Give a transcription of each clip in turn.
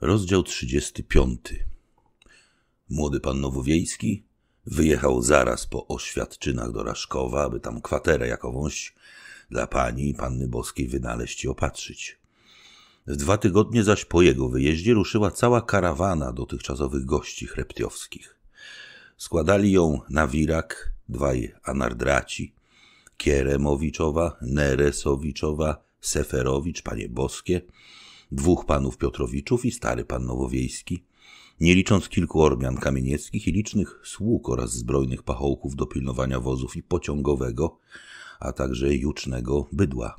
Rozdział 35. Młody pan Nowowiejski wyjechał zaraz po oświadczynach do Raszkowa, aby tam kwaterę jakąś dla pani i panny boskiej wynaleźć i opatrzyć. W dwa tygodnie zaś po jego wyjeździe ruszyła cała karawana dotychczasowych gości chreptiowskich. Składali ją na Wirak dwaj anardraci, Kieremowiczowa, Neresowiczowa, Seferowicz, panie boskie, dwóch panów Piotrowiczów i stary pan Nowowiejski, nie licząc kilku Ormian kamienieckich i licznych sług oraz zbrojnych pachołków do pilnowania wozów i pociągowego, a także jucznego bydła.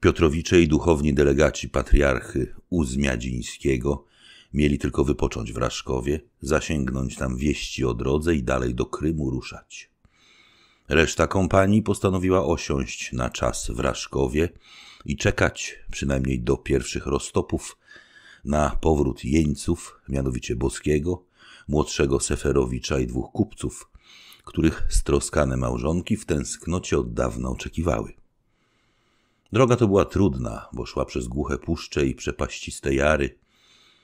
Piotrowicze i duchowni delegaci patriarchy Uzmiadzińskiego mieli tylko wypocząć w Raszkowie, zasięgnąć tam wieści o drodze i dalej do Krymu ruszać. Reszta kompanii postanowiła osiąść na czas w Raszkowie i czekać, przynajmniej do pierwszych roztopów, na powrót jeńców, mianowicie Boskiego, młodszego Seferowicza i dwóch kupców, których stroskane małżonki w tęsknocie od dawna oczekiwały. Droga to była trudna, bo szła przez głuche puszcze i przepaściste jary.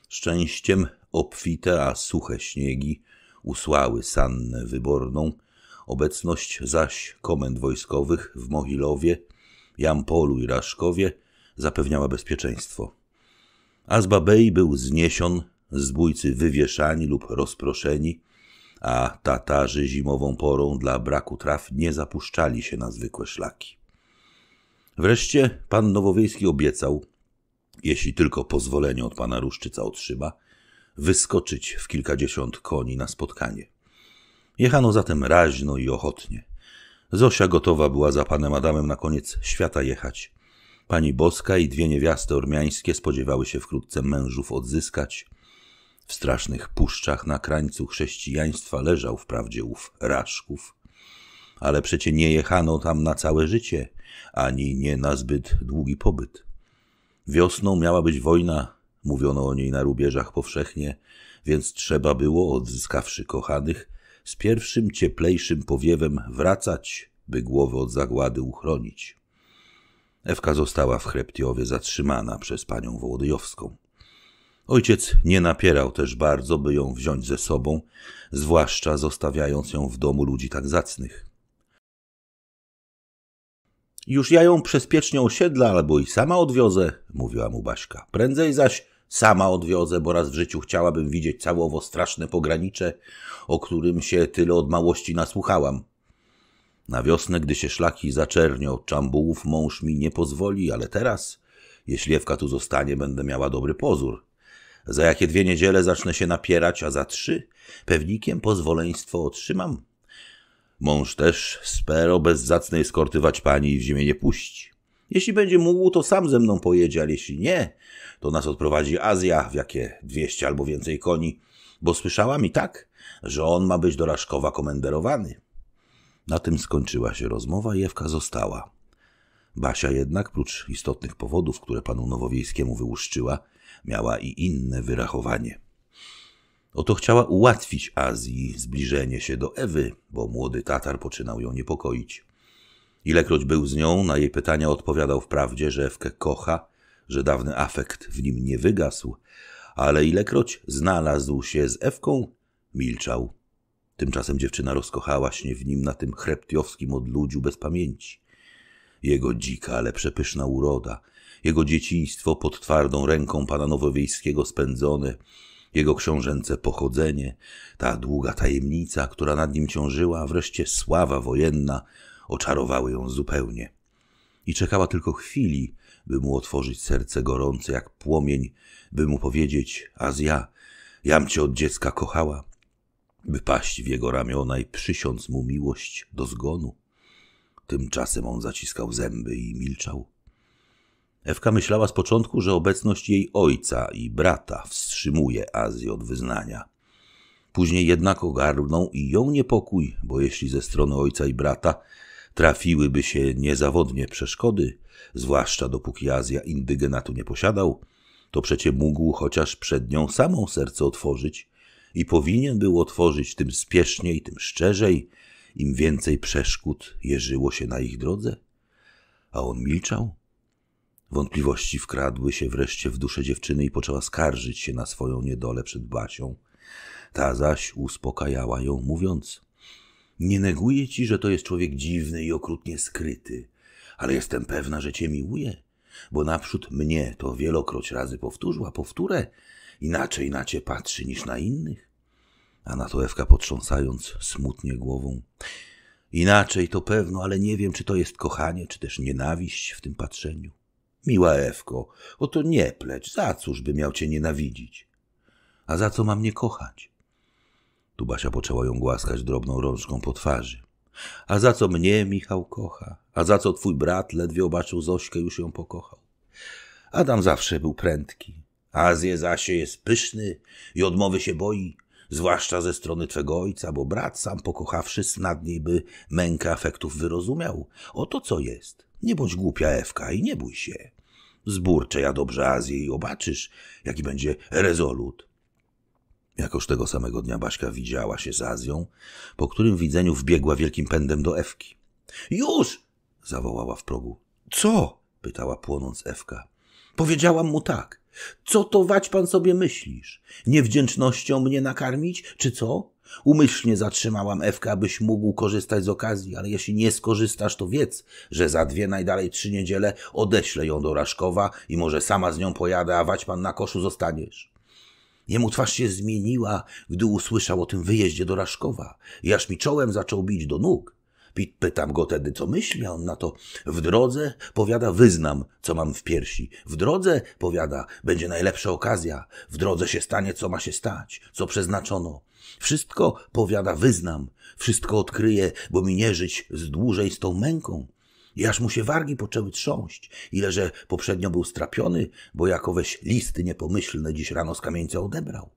Szczęściem obfite, a suche śniegi usłały sannę wyborną, obecność zaś komend wojskowych w Mohilowie – Jampolu i Raszkowie zapewniała bezpieczeństwo. Azba Bey był zniesion, zbójcy wywieszani lub rozproszeni, a Tatarzy zimową porą dla braku traw nie zapuszczali się na zwykłe szlaki. Wreszcie pan Nowowiejski obiecał, jeśli tylko pozwolenie od pana Ruszczyca otrzyma, wyskoczyć w kilkadziesiąt koni na spotkanie. Jechano zatem raźno i ochotnie. Zosia gotowa była za panem Adamem na koniec świata jechać. Pani Boska i dwie niewiasty ormiańskie spodziewały się wkrótce mężów odzyskać. W strasznych puszczach na krańcu chrześcijaństwa leżał wprawdzie ów Raszków. Ale przecie nie jechano tam na całe życie, ani nie na zbyt długi pobyt. Wiosną miała być wojna, mówiono o niej na rubieżach powszechnie, więc trzeba było, odzyskawszy kochanych, z pierwszym cieplejszym powiewem wracać, by głowę od zagłady uchronić. Ewka została w Chreptiowie zatrzymana przez panią Wołodyjowską. Ojciec nie napierał też bardzo, by ją wziąć ze sobą, zwłaszcza zostawiając ją w domu ludzi tak zacnych. Już ja ją przespiecznie osiedla albo i sama odwiozę, mówiła mu Baśka. Prędzej zaś Sama odwiozę, bo raz w życiu chciałabym widzieć całowo straszne pogranicze, o którym się tyle od małości nasłuchałam. Na wiosnę, gdy się szlaki zaczernią, czambułów mąż mi nie pozwoli, ale teraz, jeśli Ewka tu zostanie, będę miała dobry pozór. Za jakie dwie niedziele zacznę się napierać, a za trzy pewnikiem pozwoleństwo otrzymam. Mąż też spero bez zacnej skortywać pani i w ziemię nie puści. Jeśli będzie mógł, to sam ze mną pojedzie, ale jeśli nie, to nas odprowadzi Azja w jakie 200 albo więcej koni, bo słyszałam i tak, że on ma być do Raszkowa komenderowany. Na tym skończyła się rozmowa i Ewka została. Basia jednak, prócz istotnych powodów, które panu Nowowiejskiemu wyłuszczyła, miała i inne wyrachowanie. Oto chciała ułatwić Azji zbliżenie się do Ewy, bo młody Tatar poczynał ją niepokoić. Ilekroć był z nią, na jej pytania odpowiadał wprawdzie, że Ewkę kocha, że dawny afekt w nim nie wygasł, ale ilekroć znalazł się z Ewką, milczał. Tymczasem dziewczyna rozkochała się w nim na tym chreptiowskim odludziu bez pamięci. Jego dzika, ale przepyszna uroda, jego dzieciństwo pod twardą ręką pana Nowowiejskiego spędzone, jego książęce pochodzenie, ta długa tajemnica, która nad nim ciążyła, wreszcie sława wojenna, oczarowały ją zupełnie. I czekała tylko chwili, by mu otworzyć serce gorące jak płomień, by mu powiedzieć: Azja, jam cię od dziecka kochała, by paść w jego ramiona i przysiąc mu miłość do zgonu. Tymczasem on zaciskał zęby i milczał. Ewka myślała z początku, że obecność jej ojca i brata wstrzymuje Azję od wyznania. Później jednak ogarnął i ją niepokój, bo jeśli ze strony ojca i brata trafiłyby się niezawodnie przeszkody, zwłaszcza dopóki Azja indygenatu nie posiadał, to przecie mógł chociaż przed nią samą serce otworzyć i powinien był otworzyć tym spieszniej, tym szczerzej, im więcej przeszkód jeżyło się na ich drodze. A on milczał. Wątpliwości wkradły się wreszcie w duszę dziewczyny i poczęła skarżyć się na swoją niedolę przed Basią. Ta zaś uspokajała ją, mówiąc – nie neguję ci, że to jest człowiek dziwny i okrutnie skryty, ale jestem pewna, że cię miłuje, bo naprzód mnie to wielokroć razy powtórzył, a powtórę inaczej na cię patrzy niż na innych. A na to Ewka potrząsając smutnie głową. Inaczej to pewno, ale nie wiem, czy to jest kochanie, czy też nienawiść w tym patrzeniu. Miła Ewko, oto nie pleć, za cóż by miał cię nienawidzić? A za co mam nie kochać? Tu Basia poczęła ją głaskać drobną rączką po twarzy. A za co mnie Michał kocha? A za co twój brat ledwie obaczył Zośkę, już ją pokochał? Adam zawsze był prędki. Azję zasie jest pyszny i odmowy się boi, zwłaszcza ze strony twego ojca, bo brat sam pokochawszy snadniej by mękę afektów wyrozumiał. Oto co jest. Nie bądź głupia Ewka i nie bój się. Zburczę ja dobrze Azję i obaczysz, jaki będzie rezolut. Jakoż tego samego dnia Baśka widziała się z Azją, po którym widzeniu wbiegła wielkim pędem do Ewki. Już! zawołała w progu. Co? pytała płonąc Ewka. Powiedziałam mu tak. Co to wać pan sobie myślisz? Niewdzięcznością mnie nakarmić, czy co? Umyślnie zatrzymałam Ewkę, abyś mógł korzystać z okazji, ale jeśli nie skorzystasz, to wiedz, że za dwie najdalej trzy niedziele odeślę ją do Raszkowa i może sama z nią pojadę, a wać pan na koszu zostaniesz. Jemu twarz się zmieniła, gdy usłyszał o tym wyjeździe do Raszkowa. Jaż mi czołem zaczął bić do nóg. Pytam go tedy, co myśli, a on na to w drodze, powiada, wyznam, co mam w piersi. W drodze, powiada, będzie najlepsza okazja. W drodze się stanie, co ma się stać, co przeznaczono. Wszystko, powiada, wyznam. Wszystko odkryję, bo mi nie żyć z dłużej z tą męką. I aż mu się wargi poczęły trząść, ile że poprzednio był strapiony, bo jakoweś listy niepomyślne dziś rano z kamieńca odebrał.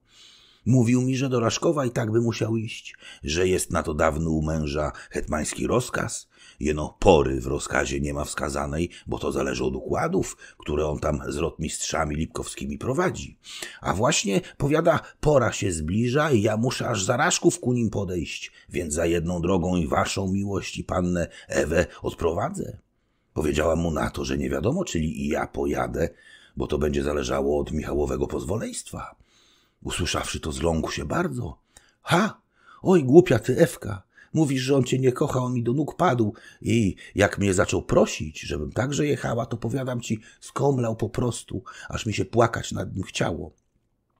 Mówił mi, że do Raszkowa i tak by musiał iść, że jest na to dawny u męża hetmański rozkaz, Jeno pory w rozkazie nie ma wskazanej, bo to zależy od układów, które on tam z rotmistrzami lipkowskimi prowadzi. A właśnie, powiada, pora się zbliża i ja muszę aż zarażków ku nim podejść, więc za jedną drogą i waszą miłość i pannę Ewę odprowadzę. Powiedziała mu na to, że nie wiadomo, czyli i ja pojadę, bo to będzie zależało od Michałowego pozwoleństwa. Usłyszawszy to, zląkł się bardzo. Ha! Oj, głupia ty Ewka! Mówisz, że on cię nie kocha, on mi do nóg padł. I jak mnie zaczął prosić, żebym także jechała, to powiadam ci, skomlał po prostu, aż mi się płakać nad nim chciało.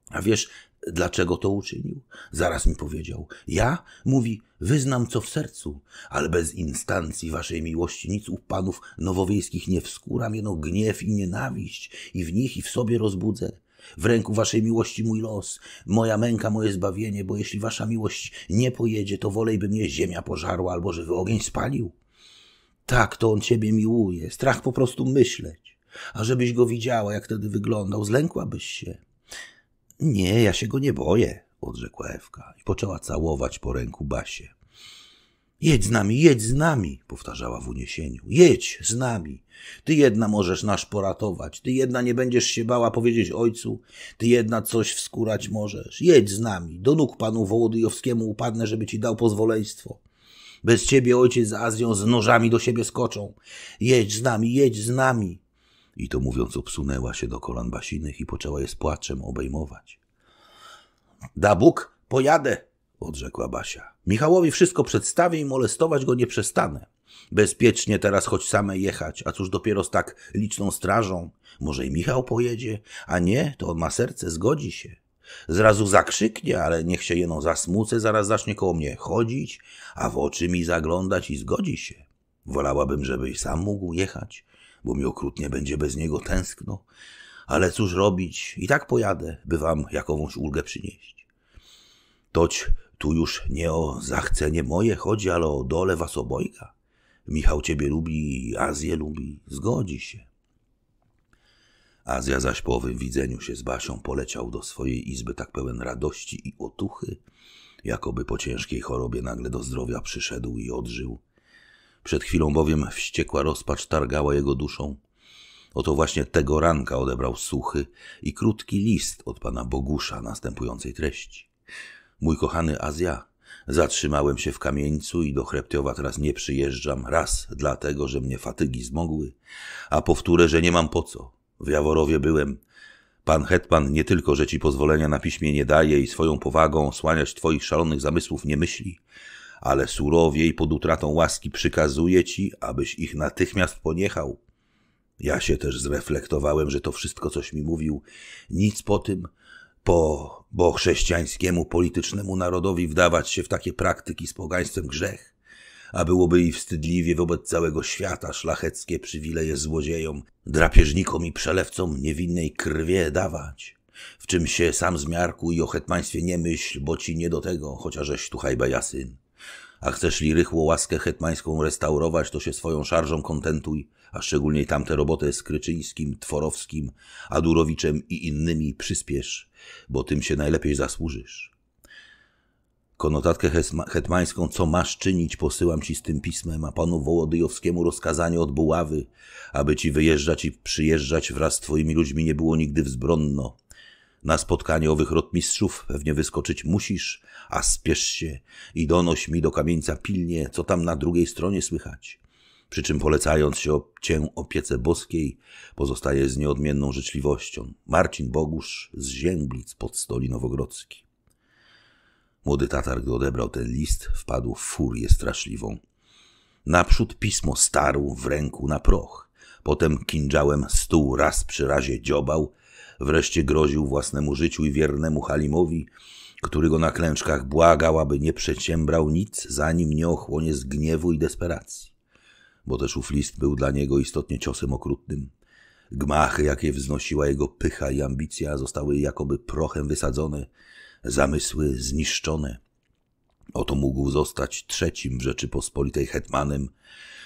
A wiesz, dlaczego to uczynił? Zaraz mi powiedział. Ja, mówi, wyznam co w sercu, ale bez instancji waszej miłości nic u panów nowowiejskich nie wskura, jeno gniew i nienawiść i w nich i w sobie rozbudzę. W ręku waszej miłości mój los, moja męka, moje zbawienie, bo jeśli wasza miłość nie pojedzie, to wolej by mnie ziemia pożarła albo żywy ogień spalił. Tak, to on ciebie miłuje, strach po prostu myśleć. A żebyś go widziała, jak wtedy wyglądał, zlękłabyś się. Nie, ja się go nie boję, odrzekła Ewka i poczęła całować po ręku Basie. Jedź z nami, jedź z nami, powtarzała w uniesieniu. Jedź z nami. Ty jedna możesz nas poratować. Ty jedna nie będziesz się bała powiedzieć ojcu. Ty jedna coś wskurać możesz. Jedź z nami. Do nóg panu Wołodyjowskiemu upadnę, żeby ci dał pozwoleństwo. Bez ciebie ojciec z Azją z nożami do siebie skoczą. Jedź z nami, jedź z nami. I to mówiąc obsunęła się do kolan Basinych i poczęła je z płaczem obejmować. Da Bóg, pojadę, odrzekła Basia. Michałowi wszystko przedstawię i molestować go nie przestanę. Bezpiecznie teraz choć same jechać, a cóż dopiero z tak liczną strażą. Może i Michał pojedzie, a nie, to on ma serce, zgodzi się. Zrazu zakrzyknie, ale niech się jeno zasmucę, zaraz zacznie koło mnie chodzić, a w oczy mi zaglądać i zgodzi się. Wolałabym, żeby sam mógł jechać, bo mi okrutnie będzie bez niego tęskno. Ale cóż robić, i tak pojadę, by wam jakąś ulgę przynieść. Toć tu już nie o zachcenie moje chodzi, ale o dole was obojga. Michał ciebie lubi, Azję lubi, zgodzi się. Azja zaś po owym widzeniu się z Basią poleciał do swojej izby tak pełen radości i otuchy, jakoby po ciężkiej chorobie nagle do zdrowia przyszedł i odżył. Przed chwilą bowiem wściekła rozpacz targała jego duszą. Oto właśnie tego ranka odebrał suchy i krótki list od pana Bogusza następującej treści. Mój kochany Azja, zatrzymałem się w kamieńcu i do Chreptiowa teraz nie przyjeżdżam. Raz dlatego, że mnie fatygi zmogły, a powtórę, że nie mam po co. W Jaworowie byłem. Pan Hetman nie tylko, że ci pozwolenia na piśmie nie daje i swoją powagą słaniać twoich szalonych zamysłów nie myśli, ale surowie i pod utratą łaski przykazuje ci, abyś ich natychmiast poniechał. Ja się też zreflektowałem, że to wszystko, coś mi mówił, nic po tym, po bo chrześcijańskiemu politycznemu narodowi wdawać się w takie praktyki z pogaństwem grzech, a byłoby i wstydliwie wobec całego świata szlacheckie przywileje złodziejom, drapieżnikom i przelewcom niewinnej krwie dawać. W czym się sam zmiarku i o hetmaństwie nie myśl, bo ci nie do tego, chociażeś tu hajba jasyn. A chcesz li rychło łaskę hetmańską restaurować, to się swoją szarżą kontentuj, a szczególnie tamte roboty z Kryczyńskim, Tworowskim, Adurowiczem i innymi przyspiesz, bo tym się najlepiej zasłużysz. Konotatkę hetmańską, co masz czynić, posyłam ci z tym pismem, a panu Wołodyjowskiemu rozkazanie od Buławy, aby ci wyjeżdżać i przyjeżdżać wraz z twoimi ludźmi nie było nigdy wzbronno. Na spotkanie owych rotmistrzów pewnie wyskoczyć musisz, a spiesz się i donoś mi do kamieńca pilnie, co tam na drugiej stronie słychać przy czym polecając się o cię opiece boskiej, pozostaje z nieodmienną życzliwością. Marcin Bogusz z Zięblic pod stoli Nowogrodzki. Młody Tatar, gdy odebrał ten list, wpadł w furię straszliwą. Naprzód pismo starł w ręku na proch. Potem kinżałem stół raz przy razie dziobał, wreszcie groził własnemu życiu i wiernemu Halimowi, który go na klęczkach błagał, aby nie przeciębrał nic, zanim nie ochłonie z gniewu i desperacji bo też ów list był dla niego istotnie ciosem okrutnym. Gmachy, jakie wznosiła jego pycha i ambicja, zostały jakoby prochem wysadzone, zamysły zniszczone. Oto mógł zostać trzecim w Rzeczypospolitej hetmanem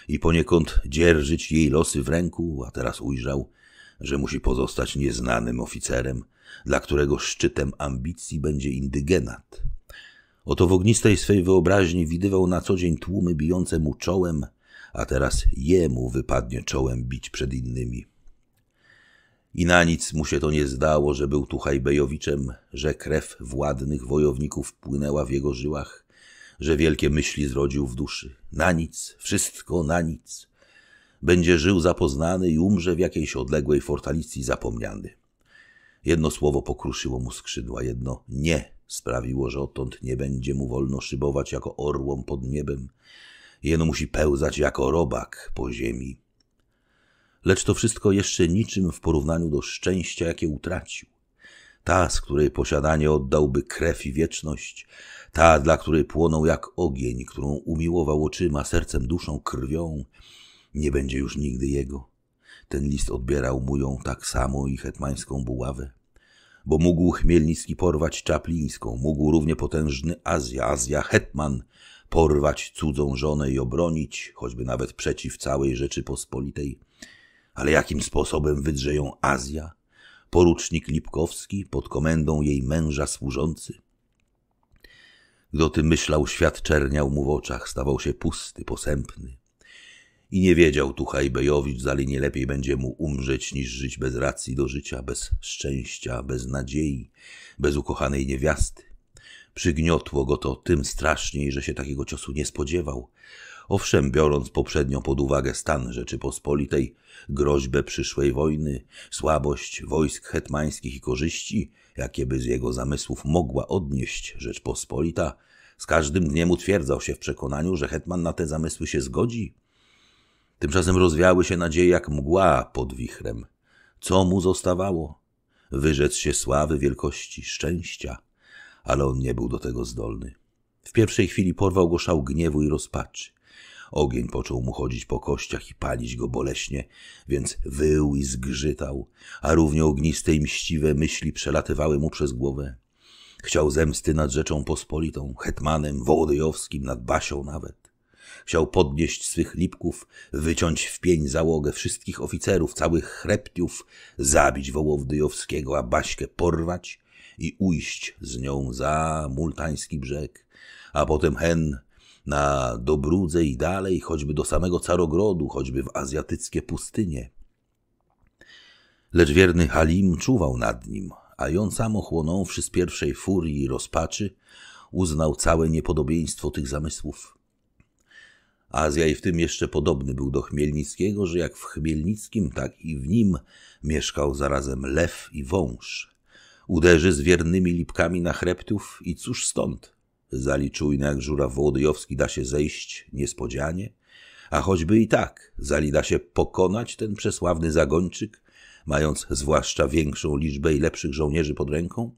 i poniekąd dzierżyć jej losy w ręku, a teraz ujrzał, że musi pozostać nieznanym oficerem, dla którego szczytem ambicji będzie indygenat. Oto w ognistej swej wyobraźni widywał na co dzień tłumy bijące mu czołem, a teraz jemu wypadnie czołem bić przed innymi. I na nic mu się to nie zdało, że był tu Hajbejowiczem, że krew władnych wojowników płynęła w jego żyłach, że wielkie myśli zrodził w duszy. Na nic, wszystko na nic. Będzie żył zapoznany i umrze w jakiejś odległej fortalicji zapomniany. Jedno słowo pokruszyło mu skrzydła, jedno nie sprawiło, że odtąd nie będzie mu wolno szybować jako orłom pod niebem, jeno musi pełzać jako robak po ziemi. Lecz to wszystko jeszcze niczym w porównaniu do szczęścia, jakie utracił. Ta, z której posiadanie oddałby krew i wieczność, ta, dla której płonął jak ogień, którą umiłował oczyma, sercem, duszą, krwią, nie będzie już nigdy jego. Ten list odbierał mu ją tak samo i hetmańską buławę. Bo mógł Chmielnicki porwać Czaplińską, mógł równie potężny Azja, Azja Hetman, porwać cudzą żonę i obronić, choćby nawet przeciw całej Rzeczypospolitej. Ale jakim sposobem wydrze ją Azja? Porucznik Lipkowski pod komendą jej męża służący? Gdy o tym myślał, świat czerniał mu w oczach, stawał się pusty, posępny. I nie wiedział Tuchaj Bejowicz, nie lepiej będzie mu umrzeć, niż żyć bez racji do życia, bez szczęścia, bez nadziei, bez ukochanej niewiasty, Przygniotło go to tym straszniej, że się takiego ciosu nie spodziewał. Owszem, biorąc poprzednio pod uwagę stan Rzeczypospolitej, groźbę przyszłej wojny, słabość wojsk hetmańskich i korzyści, jakie by z jego zamysłów mogła odnieść Rzeczpospolita, z każdym dniem utwierdzał się w przekonaniu, że hetman na te zamysły się zgodzi. Tymczasem rozwiały się nadzieje jak mgła pod wichrem. Co mu zostawało? Wyrzec się sławy, wielkości, szczęścia – ale on nie był do tego zdolny. W pierwszej chwili porwał go szał gniewu i rozpaczy. Ogień począł mu chodzić po kościach i palić go boleśnie, więc wył i zgrzytał, a równie ogniste i mściwe myśli przelatywały mu przez głowę. Chciał zemsty nad Rzeczą Pospolitą, hetmanem Wołodyjowskim, nad Basią nawet. Chciał podnieść swych lipków, wyciąć w pień załogę wszystkich oficerów, całych chreptiów, zabić Wołodyjowskiego, a Baśkę porwać i ujść z nią za multański brzeg, a potem hen na Dobrudze i dalej, choćby do samego Carogrodu, choćby w azjatyckie pustynie. Lecz wierny Halim czuwał nad nim, a ją sam ochłonąwszy z pierwszej furii i rozpaczy, uznał całe niepodobieństwo tych zamysłów. Azja i w tym jeszcze podobny był do Chmielnickiego, że jak w Chmielnickim, tak i w nim mieszkał zarazem lew i wąż, uderzy z wiernymi lipkami na chreptów i cóż stąd? Zali czujny jak żuraw Wołodyjowski da się zejść niespodzianie, a choćby i tak Zali da się pokonać ten przesławny zagończyk, mając zwłaszcza większą liczbę i lepszych żołnierzy pod ręką?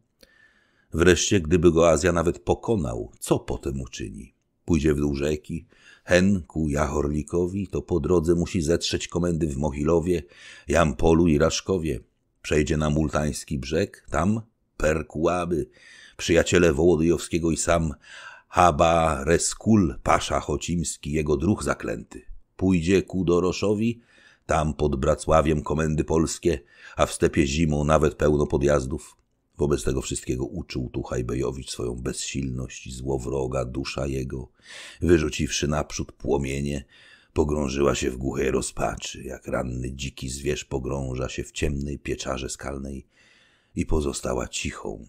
Wreszcie, gdyby go Azja nawet pokonał, co potem uczyni? Pójdzie w dół rzeki, hen ku Jachorlikowi, to po drodze musi zetrzeć komendy w Mohilowie, Jampolu i Raszkowie – Przejdzie na multański brzeg, tam perkułaby przyjaciele Wołodyjowskiego i sam Haba Reskul, pasza Chocimski, jego druh zaklęty. Pójdzie ku Doroszowi, tam pod Bracławiem komendy polskie, a w stepie zimą nawet pełno podjazdów. Wobec tego wszystkiego uczył tu Hajbejowicz swoją bezsilność i złowroga dusza jego, wyrzuciwszy naprzód płomienie, pogrążyła się w głuchej rozpaczy, jak ranny dziki zwierz pogrąża się w ciemnej pieczarze skalnej i pozostała cichą.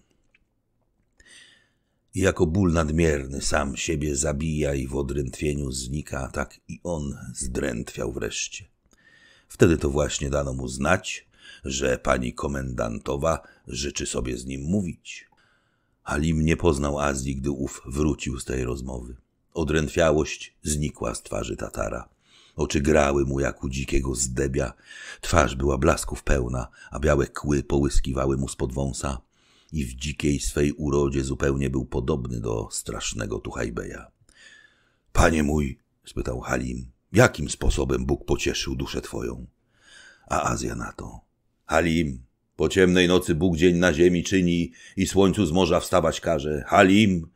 I jako ból nadmierny sam siebie zabija i w odrętwieniu znika, tak i on zdrętwiał wreszcie. Wtedy to właśnie dano mu znać, że pani komendantowa życzy sobie z nim mówić. Halim nie poznał Azji, gdy ów wrócił z tej rozmowy. Odrętwiałość znikła z twarzy Tatara. Oczy grały mu jak u dzikiego zdebia, twarz była blasków pełna, a białe kły połyskiwały mu spod wąsa i w dzikiej swej urodzie zupełnie był podobny do strasznego Tuchajbeja. — Panie mój — spytał Halim — jakim sposobem Bóg pocieszył duszę twoją? A Azja na to — Halim, po ciemnej nocy Bóg dzień na ziemi czyni i słońcu z morza wstawać każe. Halim!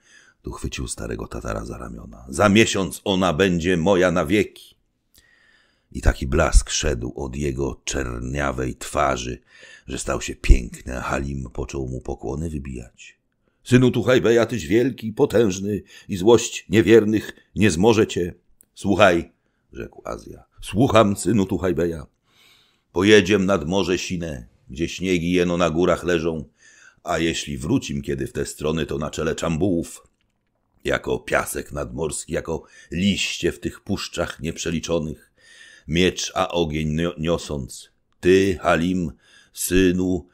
Tu chwycił starego Tatara za ramiona. Za miesiąc ona będzie moja na wieki i taki blask szedł od jego czerniawej twarzy, że stał się piękny, a Halim począł mu pokłony wybijać. Synu Tuchajbeja, tyś wielki, potężny i złość niewiernych nie zmoże cię. Słuchaj, rzekł Azja, słucham, synu Tuchajbeja. Pojedziem nad Morze Sine, gdzie śniegi jeno na górach leżą, a jeśli wrócim kiedy w te strony, to na czele czambułów, jako piasek nadmorski, jako liście w tych puszczach nieprzeliczonych, miecz a ogień niosąc. Ty, Halim, synu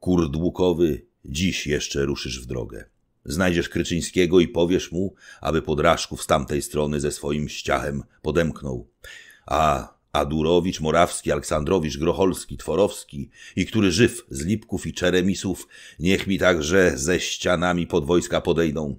kurdłukowy, dziś jeszcze ruszysz w drogę. Znajdziesz Kryczyńskiego i powiesz mu, aby podrażków z tamtej strony ze swoim ściachem podemknął. A Adurowicz, Morawski, Aleksandrowicz, Grocholski, Tworowski i który żyw z Lipków i Czeremisów, niech mi także ze ścianami podwojska podejdą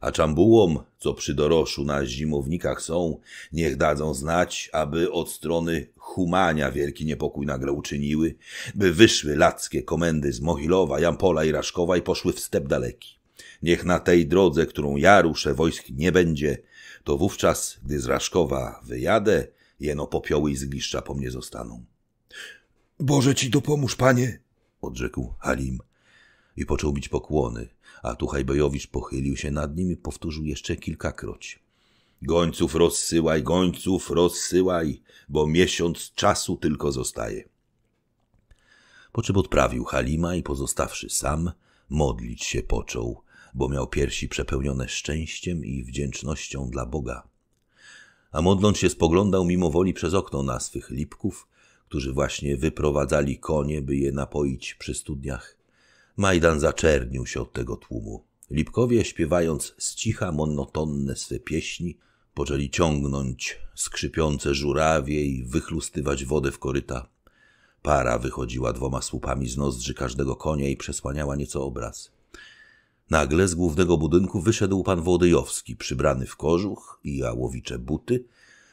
a czambułom, co przy doroszu na zimownikach są, niech dadzą znać, aby od strony Humania wielki niepokój nagle uczyniły, by wyszły lackie komendy z Mohilowa, Jampola i Raszkowa i poszły w step daleki. Niech na tej drodze, którą ja ruszę, wojsk nie będzie, to wówczas, gdy z Raszkowa wyjadę, jeno popioły i zgliszcza po mnie zostaną. Boże ci dopomóż, panie, odrzekł Halim i począł bić pokłony, a Tuchajbejowicz pochylił się nad nim i powtórzył jeszcze kilkakroć. Gońców rozsyłaj, gońców rozsyłaj, bo miesiąc czasu tylko zostaje. Po czym odprawił Halima i pozostawszy sam, modlić się począł, bo miał piersi przepełnione szczęściem i wdzięcznością dla Boga. A modląc się spoglądał mimo woli przez okno na swych lipków, którzy właśnie wyprowadzali konie, by je napoić przy studniach. Majdan zaczernił się od tego tłumu. Lipkowie, śpiewając z cicha monotonne swe pieśni, poczęli ciągnąć skrzypiące żurawie i wychlustywać wodę w koryta. Para wychodziła dwoma słupami z nozdrzy każdego konia i przesłaniała nieco obraz. Nagle z głównego budynku wyszedł pan Wołodyjowski, przybrany w kożuch i jałowicze buty,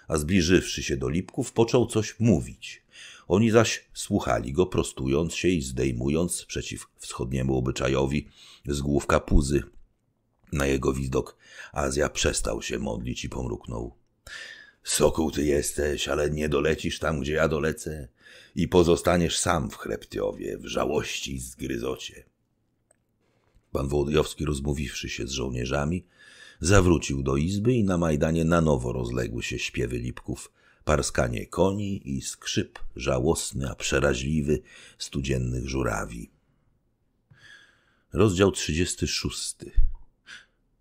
a zbliżywszy się do Lipków, począł coś mówić. Oni zaś słuchali go, prostując się i zdejmując przeciw wschodniemu obyczajowi z głów puzy. Na jego widok Azja przestał się modlić i pomruknął. Sokół ty jesteś, ale nie dolecisz tam, gdzie ja dolecę i pozostaniesz sam w chreptiowie, w żałości i zgryzocie. Pan Wołodyjowski, rozmówiwszy się z żołnierzami, zawrócił do izby i na Majdanie na nowo rozległy się śpiewy lipków – parskanie koni i skrzyp żałosny, a przeraźliwy studziennych żurawi. Rozdział 36.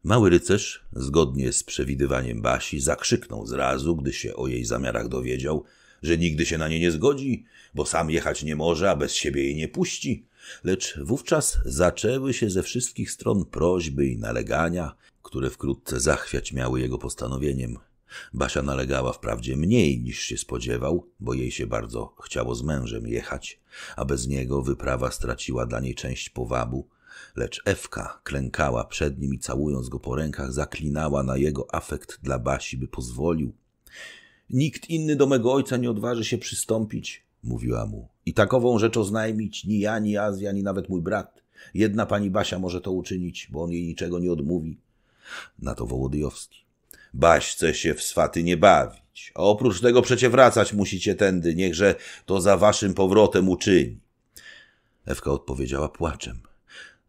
Mały rycerz, zgodnie z przewidywaniem Basi, zakrzyknął zrazu, gdy się o jej zamiarach dowiedział, że nigdy się na nie nie zgodzi, bo sam jechać nie może, a bez siebie jej nie puści. Lecz wówczas zaczęły się ze wszystkich stron prośby i nalegania, które wkrótce zachwiać miały jego postanowieniem – Basia nalegała wprawdzie mniej niż się spodziewał, bo jej się bardzo chciało z mężem jechać, a bez niego wyprawa straciła dla niej część powabu, lecz Ewka klękała przed nim i całując go po rękach zaklinała na jego afekt dla Basi, by pozwolił. Nikt inny do mego ojca nie odważy się przystąpić, mówiła mu. I takową rzecz oznajmić ni ja, ni Azja, ni nawet mój brat. Jedna pani Basia może to uczynić, bo on jej niczego nie odmówi. Na to Wołodyjowski. Baś chce się w swaty nie bawić. A oprócz tego przecie wracać musicie tędy, niechże to za waszym powrotem uczyni. Ewka odpowiedziała płaczem.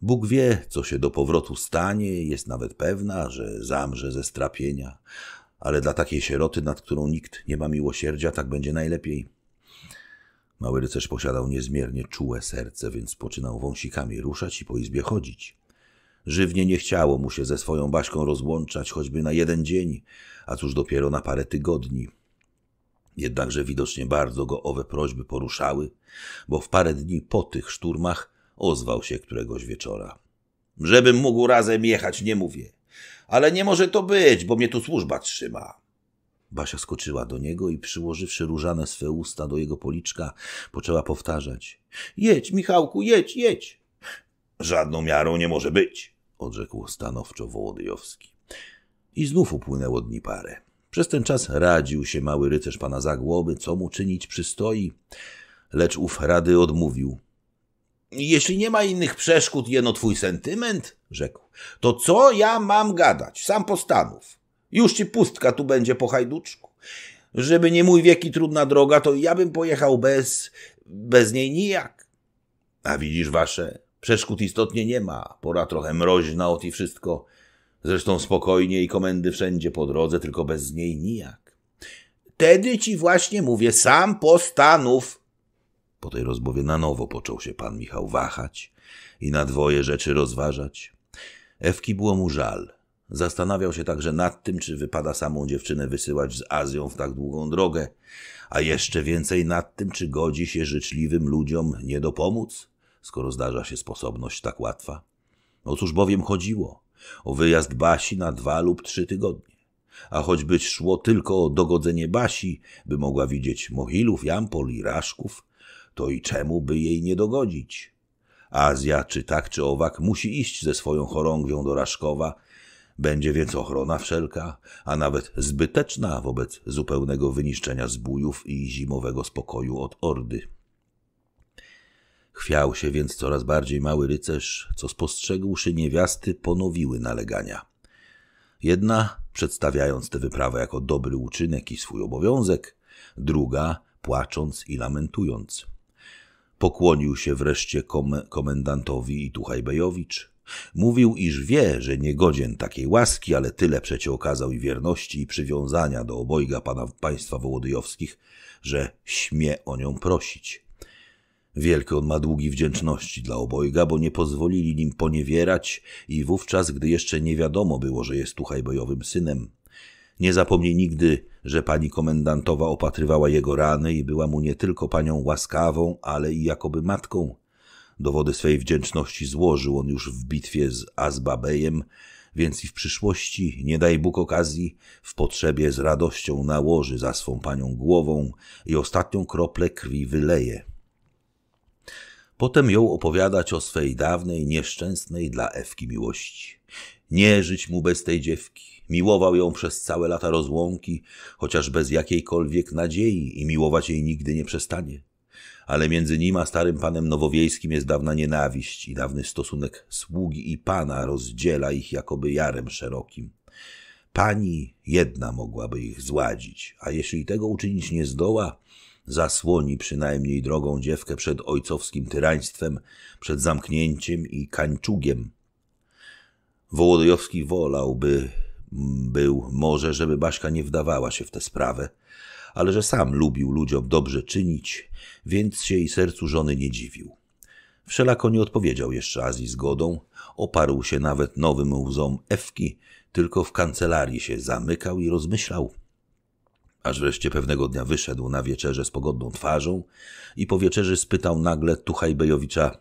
Bóg wie, co się do powrotu stanie, jest nawet pewna, że zamrze ze strapienia, ale dla takiej sieroty, nad którą nikt nie ma miłosierdzia, tak będzie najlepiej. Mały rycerz posiadał niezmiernie czułe serce, więc poczynał wąsikami ruszać i po izbie chodzić. Żywnie nie chciało mu się ze swoją Baśką rozłączać, choćby na jeden dzień, a cóż dopiero na parę tygodni. Jednakże widocznie bardzo go owe prośby poruszały, bo w parę dni po tych szturmach ozwał się któregoś wieczora. Żebym mógł razem jechać, nie mówię. Ale nie może to być, bo mnie tu służba trzyma. Basia skoczyła do niego i przyłożywszy różane swe usta do jego policzka, poczęła powtarzać. Jedź, Michałku, jedź, jedź. Żadną miarą nie może być odrzekł stanowczo Wołodyjowski. I znów upłynęło dni parę. Przez ten czas radził się mały rycerz pana Zagłoby, co mu czynić przystoi, lecz ów rady odmówił. Jeśli nie ma innych przeszkód, jeno twój sentyment, rzekł, to co ja mam gadać? Sam postanów. Już ci pustka tu będzie po hajduczku. Żeby nie mój wieki trudna droga, to ja bym pojechał bez, bez niej nijak. A widzisz wasze, Przeszkód istotnie nie ma, pora trochę mroźna od i wszystko. Zresztą spokojnie i komendy wszędzie po drodze, tylko bez niej nijak. Tedy ci właśnie mówię, sam postanów. Po tej rozmowie na nowo począł się pan Michał wahać i na dwoje rzeczy rozważać. Ewki było mu żal. Zastanawiał się także nad tym, czy wypada samą dziewczynę wysyłać z Azją w tak długą drogę, a jeszcze więcej nad tym, czy godzi się życzliwym ludziom nie dopomóc, skoro zdarza się sposobność tak łatwa? O no cóż bowiem chodziło? O wyjazd Basi na dwa lub trzy tygodnie. A choćby szło tylko o dogodzenie Basi, by mogła widzieć Mohilów, Jampol i Raszków, to i czemu by jej nie dogodzić? Azja, czy tak czy owak, musi iść ze swoją chorągwią do Raszkowa, będzie więc ochrona wszelka, a nawet zbyteczna wobec zupełnego wyniszczenia zbójów i zimowego spokoju od ordy. Chwiał się więc coraz bardziej mały rycerz, co spostrzegłszy niewiasty, ponowiły nalegania. Jedna, przedstawiając tę wyprawę jako dobry uczynek i swój obowiązek, druga, płacząc i lamentując. Pokłonił się wreszcie kom komendantowi Tuchajbejowicz. Mówił, iż wie, że nie godzien takiej łaski, ale tyle przecie okazał i wierności i przywiązania do obojga pana państwa wołodyjowskich, że śmie o nią prosić. Wielkie on ma długi wdzięczności dla obojga, bo nie pozwolili nim poniewierać i wówczas, gdy jeszcze nie wiadomo było, że jest Tuchaj bojowym synem. Nie zapomnij nigdy, że pani komendantowa opatrywała jego rany i była mu nie tylko panią łaskawą, ale i jakoby matką. Dowody swej wdzięczności złożył on już w bitwie z Azbabejem, więc i w przyszłości, nie daj Bóg okazji, w potrzebie z radością nałoży za swą panią głową i ostatnią kroplę krwi wyleje. Potem ją opowiadać o swej dawnej, nieszczęsnej dla Ewki miłości. Nie żyć mu bez tej dziewki. Miłował ją przez całe lata rozłąki, chociaż bez jakiejkolwiek nadziei i miłować jej nigdy nie przestanie. Ale między nim a starym panem nowowiejskim jest dawna nienawiść i dawny stosunek sługi i pana rozdziela ich jakoby jarem szerokim. Pani jedna mogłaby ich zładzić, a jeśli tego uczynić nie zdoła, zasłoni przynajmniej drogą dziewkę przed ojcowskim tyraństwem, przed zamknięciem i kańczugiem. Wołodyjowski wolałby mm, był może, żeby Baśka nie wdawała się w tę sprawę, ale że sam lubił ludziom dobrze czynić, więc się i sercu żony nie dziwił. Wszelako nie odpowiedział jeszcze Azji zgodą, oparł się nawet nowym łzom Ewki, tylko w kancelarii się zamykał i rozmyślał – aż wreszcie pewnego dnia wyszedł na wieczerze z pogodną twarzą i po wieczerzy spytał nagle Tuchajbejowicza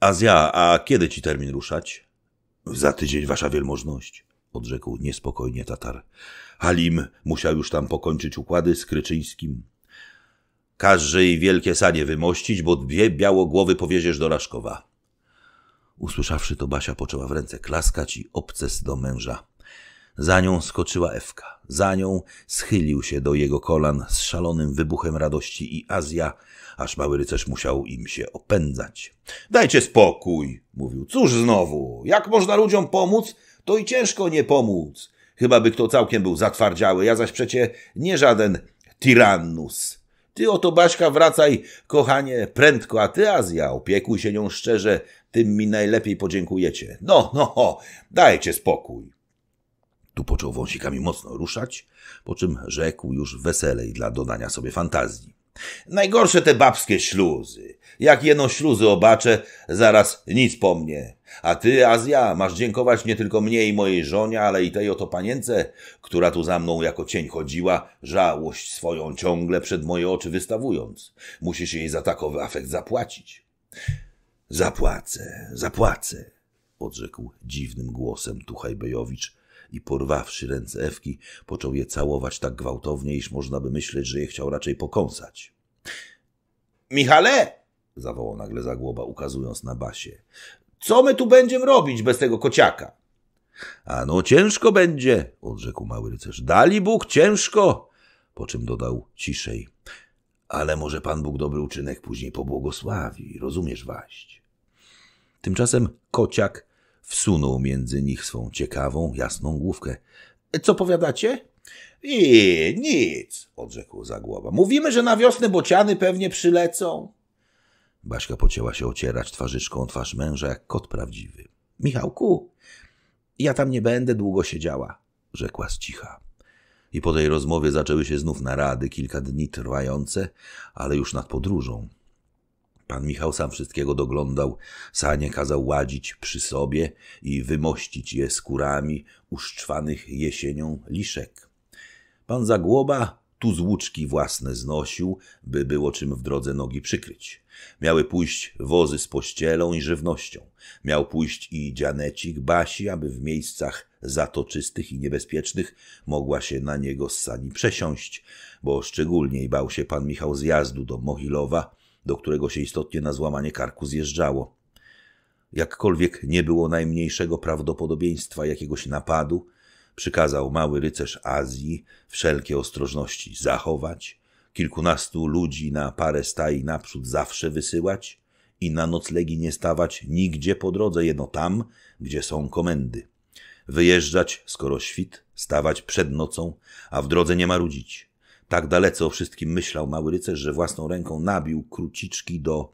Azja, a kiedy ci termin ruszać? Za tydzień, wasza wielmożność, odrzekł niespokojnie Tatar. Halim musiał już tam pokończyć układy z Kryczyńskim. Każże jej wielkie sanie wymościć, bo dwie białogłowy powieziesz do Raszkowa. Usłyszawszy to, Basia poczęła w ręce klaskać i obces do męża. Za nią skoczyła Ewka. Za nią schylił się do jego kolan z szalonym wybuchem radości i Azja, aż mały rycerz musiał im się opędzać. Dajcie spokój, mówił. Cóż znowu? Jak można ludziom pomóc, to i ciężko nie pomóc. Chyba by kto całkiem był zatwardziały, ja zaś przecie nie żaden tirannus. Ty oto, Baśka, wracaj, kochanie, prędko, a ty, Azja, opiekuj się nią szczerze, tym mi najlepiej podziękujecie. No, no, ho, dajcie spokój. Tu począł wąsikami mocno ruszać, po czym rzekł już weselej dla dodania sobie fantazji. Najgorsze te babskie śluzy. Jak jedno śluzy obaczę, zaraz nic po mnie. A ty, Azja, masz dziękować nie tylko mnie i mojej żonie, ale i tej oto panience, która tu za mną jako cień chodziła, żałość swoją ciągle przed moje oczy wystawując. Musisz jej za takowy afekt zapłacić. Zapłacę, zapłacę, odrzekł dziwnym głosem Tuchajbejowicz, i porwawszy ręce Ewki, począł je całować tak gwałtownie, iż można by myśleć, że je chciał raczej pokąsać. Michale! zawołał nagle Zagłoba, ukazując na basie. Co my tu będziemy robić bez tego kociaka? A no ciężko będzie, odrzekł mały rycerz. Dali Bóg ciężko, po czym dodał ciszej. Ale może Pan Bóg dobry uczynek później pobłogosławi, rozumiesz waść. Tymczasem kociak wsunął między nich swą ciekawą, jasną główkę. Co powiadacie? I nic, odrzekł zagłowa. Mówimy, że na wiosnę bociany pewnie przylecą. Baśka pocięła się ocierać twarzyczką twarz męża jak kot prawdziwy. Michałku, ja tam nie będę długo siedziała, rzekła z cicha. I po tej rozmowie zaczęły się znów narady, kilka dni trwające, ale już nad podróżą. Pan Michał sam wszystkiego doglądał, sanie kazał ładzić przy sobie i wymościć je skórami uszczwanych jesienią liszek. Pan Zagłoba tu z łuczki własne znosił, by było czym w drodze nogi przykryć. Miały pójść wozy z pościelą i żywnością. Miał pójść i dzianecik Basi, aby w miejscach zatoczystych i niebezpiecznych mogła się na niego z sani przesiąść, bo szczególnie bał się pan Michał zjazdu do Mohilowa, do którego się istotnie na złamanie karku zjeżdżało. Jakkolwiek nie było najmniejszego prawdopodobieństwa jakiegoś napadu, przykazał mały rycerz Azji wszelkie ostrożności zachować, kilkunastu ludzi na parę stai naprzód zawsze wysyłać i na noclegi nie stawać nigdzie po drodze, jeno tam, gdzie są komendy. Wyjeżdżać, skoro świt, stawać przed nocą, a w drodze nie marudzić. Tak dalece o wszystkim myślał mały rycerz, że własną ręką nabił kruciczki do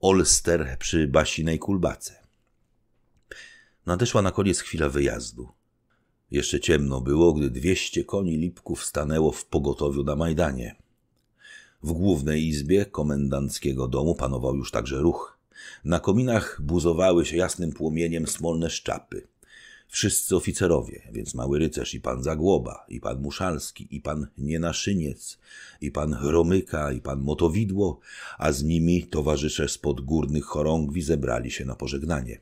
Olster przy basinej kulbace. Nadeszła na koniec chwila wyjazdu. Jeszcze ciemno było, gdy dwieście koni lipków stanęło w pogotowiu na Majdanie. W głównej izbie komendanckiego domu panował już także ruch. Na kominach buzowały się jasnym płomieniem smolne szczapy wszyscy oficerowie, więc mały rycerz i pan Zagłoba, i pan Muszalski, i pan Nienaszyniec, i pan Romyka, i pan Motowidło, a z nimi towarzysze z górnych chorągwi zebrali się na pożegnanie.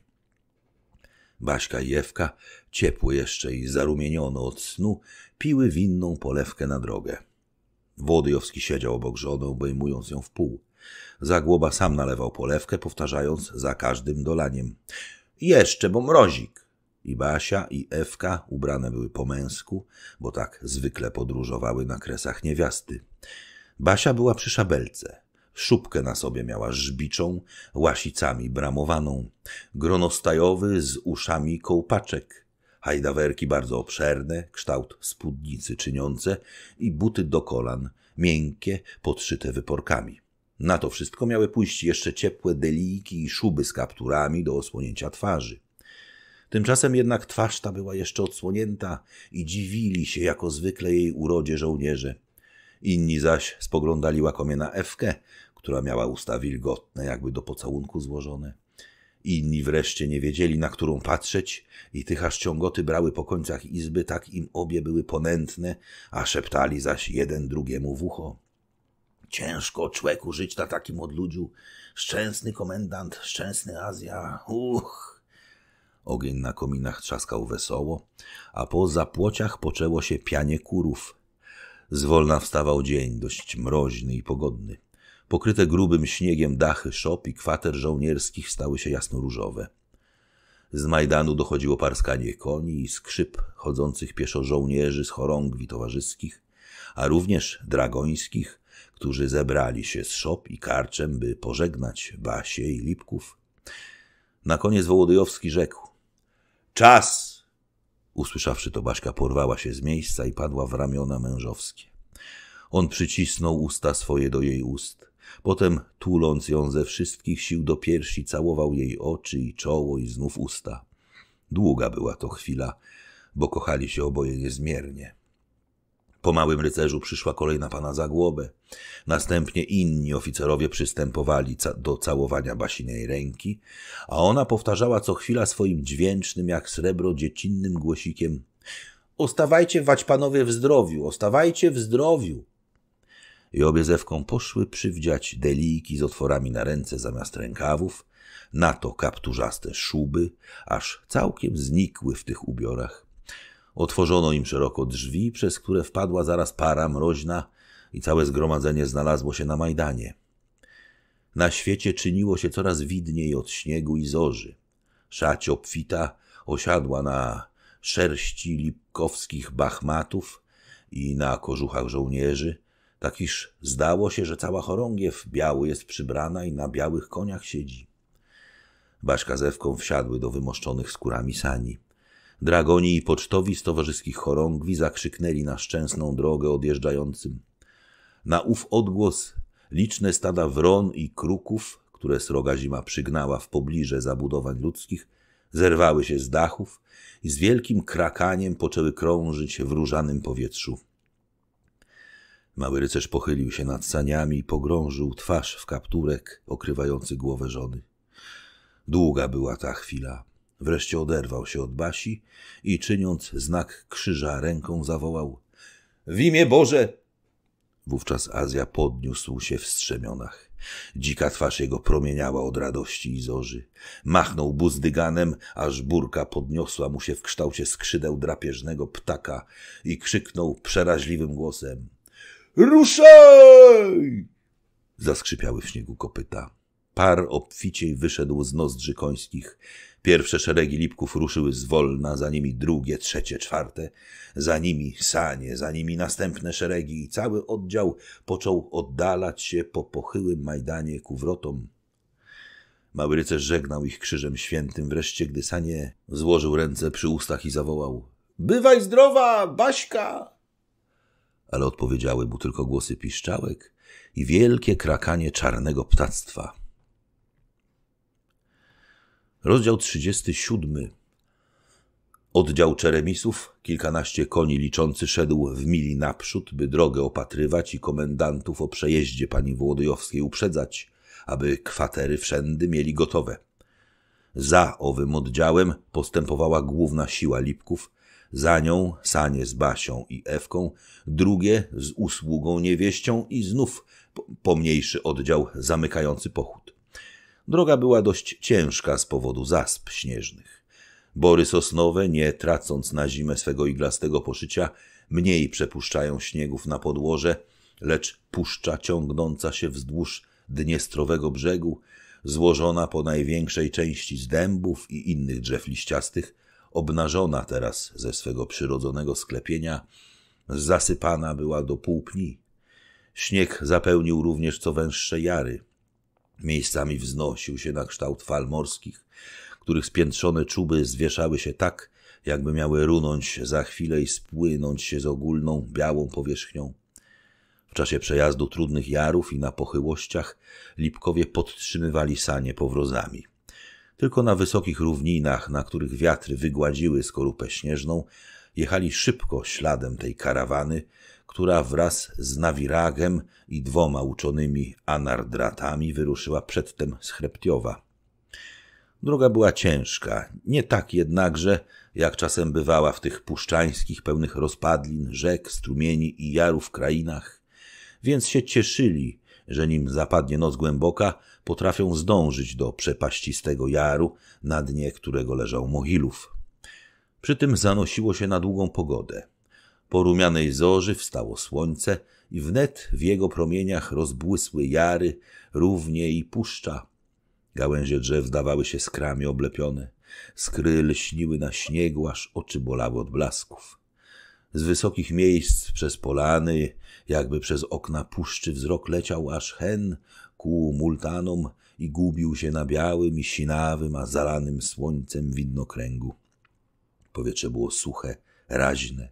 Baśka i Ewka, ciepłe jeszcze i zarumienione od snu, piły winną polewkę na drogę. Wodyjowski siedział obok żony, obejmując ją w pół. Zagłoba sam nalewał polewkę, powtarzając za każdym dolaniem – jeszcze, bo mrozik! I Basia, i Ewka ubrane były po męsku, bo tak zwykle podróżowały na kresach niewiasty. Basia była przy szabelce. Szubkę na sobie miała żbiczą, łasicami bramowaną. Gronostajowy z uszami kołpaczek. Hajdawerki bardzo obszerne, kształt spódnicy czyniące i buty do kolan, miękkie, podszyte wyporkami. Na to wszystko miały pójść jeszcze ciepłe deliki i szuby z kapturami do osłonięcia twarzy. Tymczasem jednak twarz ta była jeszcze odsłonięta i dziwili się jako zwykle jej urodzie żołnierze. Inni zaś spoglądali łakomie na Ewkę, która miała usta wilgotne, jakby do pocałunku złożone. Inni wreszcie nie wiedzieli, na którą patrzeć i tych aż ciągoty brały po końcach izby, tak im obie były ponętne, a szeptali zaś jeden drugiemu w ucho. Ciężko człeku żyć na takim odludziu. Szczęsny komendant, szczęsny Azja. Uch! Ogień na kominach trzaskał wesoło, a po zapłociach poczęło się pianie kurów. Zwolna wstawał dzień, dość mroźny i pogodny. Pokryte grubym śniegiem dachy szop i kwater żołnierskich stały się jasnoróżowe. Z Majdanu dochodziło parskanie koni i skrzyp chodzących pieszo żołnierzy z chorągwi towarzyskich, a również dragońskich, którzy zebrali się z szop i karczem, by pożegnać Basie i Lipków. Na koniec Wołodyjowski rzekł Czas! Usłyszawszy to, Baśka porwała się z miejsca i padła w ramiona mężowskie. On przycisnął usta swoje do jej ust. Potem, tuląc ją ze wszystkich sił do piersi, całował jej oczy i czoło i znów usta. Długa była to chwila, bo kochali się oboje niezmiernie. Po małym rycerzu przyszła kolej na pana głowę. Następnie inni oficerowie przystępowali ca do całowania basinej ręki, a ona powtarzała co chwila swoim dźwięcznym jak srebro dziecinnym głosikiem Ostawajcie wać panowie w zdrowiu, ostawajcie w zdrowiu. I obie zewką poszły przywdziać deliki z otworami na ręce zamiast rękawów, na to kapturzaste szuby, aż całkiem znikły w tych ubiorach. Otworzono im szeroko drzwi, przez które wpadła zaraz para mroźna i całe zgromadzenie znalazło się na Majdanie. Na świecie czyniło się coraz widniej od śniegu i zorzy. Szać obfita osiadła na szerści lipkowskich bachmatów i na kożuchach żołnierzy, tak iż zdało się, że cała chorągiew biały jest przybrana i na białych koniach siedzi. Baśka z Ewką wsiadły do wymoszczonych skórami sani. Dragoni i pocztowi z towarzyskich chorągwi zakrzyknęli na szczęsną drogę odjeżdżającym. Na ów odgłos liczne stada wron i kruków, które sroga zima przygnała w pobliże zabudowań ludzkich, zerwały się z dachów i z wielkim krakaniem poczęły krążyć w różanym powietrzu. Mały rycerz pochylił się nad saniami i pogrążył twarz w kapturek okrywający głowę żony. Długa była ta chwila. Wreszcie oderwał się od Basi i czyniąc znak krzyża ręką zawołał W imię Boże! Wówczas Azja podniósł się w strzemionach. Dzika twarz jego promieniała od radości i zorzy. Machnął buzdyganem, aż burka podniosła mu się w kształcie skrzydeł drapieżnego ptaka i krzyknął przeraźliwym głosem Ruszaj! Zaskrzypiały w śniegu kopyta. Par obficiej wyszedł z nozdrzy końskich Pierwsze szeregi lipków ruszyły zwolna, za nimi drugie, trzecie, czwarte, za nimi sanie, za nimi następne szeregi i cały oddział począł oddalać się po pochyłym majdanie ku wrotom. Mały rycerz żegnał ich krzyżem świętym. Wreszcie, gdy sanie złożył ręce przy ustach i zawołał Bywaj zdrowa, Baśka! Ale odpowiedziały mu tylko głosy piszczałek i wielkie krakanie czarnego ptactwa. Rozdział 37. Oddział czeremisów, kilkanaście koni liczący, szedł w mili naprzód, by drogę opatrywać i komendantów o przejeździe pani Włodyjowskiej uprzedzać, aby kwatery wszędy mieli gotowe. Za owym oddziałem postępowała główna siła Lipków, za nią sanie z Basią i Ewką, drugie z usługą niewieścią i znów pomniejszy oddział zamykający pochód. Droga była dość ciężka z powodu zasp śnieżnych. Bory sosnowe, nie tracąc na zimę swego iglastego poszycia, mniej przepuszczają śniegów na podłoże, lecz puszcza ciągnąca się wzdłuż dniestrowego brzegu, złożona po największej części z dębów i innych drzew liściastych, obnażona teraz ze swego przyrodzonego sklepienia, zasypana była do pni. Śnieg zapełnił również co węższe jary. Miejscami wznosił się na kształt fal morskich, których spiętrzone czuby zwieszały się tak, jakby miały runąć za chwilę i spłynąć się z ogólną, białą powierzchnią. W czasie przejazdu trudnych jarów i na pochyłościach lipkowie podtrzymywali sanie powrozami. Tylko na wysokich równinach, na których wiatry wygładziły skorupę śnieżną, jechali szybko śladem tej karawany, która wraz z nawiragem i dwoma uczonymi anardratami wyruszyła przedtem z Chreptiowa. Droga była ciężka, nie tak jednakże, jak czasem bywała w tych puszczańskich, pełnych rozpadlin, rzek, strumieni i jarów krainach, więc się cieszyli, że nim zapadnie noc głęboka, potrafią zdążyć do przepaścistego jaru, na dnie którego leżał Mohilów. Przy tym zanosiło się na długą pogodę. Po rumianej zorzy wstało słońce i wnet w jego promieniach rozbłysły jary, równie i puszcza. Gałęzie drzew dawały się skrami oblepione. Skry lśniły na śniegu, aż oczy bolały od blasków. Z wysokich miejsc przez polany, jakby przez okna puszczy wzrok leciał aż hen ku multanom i gubił się na białym i sinawym, a zalanym słońcem widnokręgu. Powietrze było suche, raźne,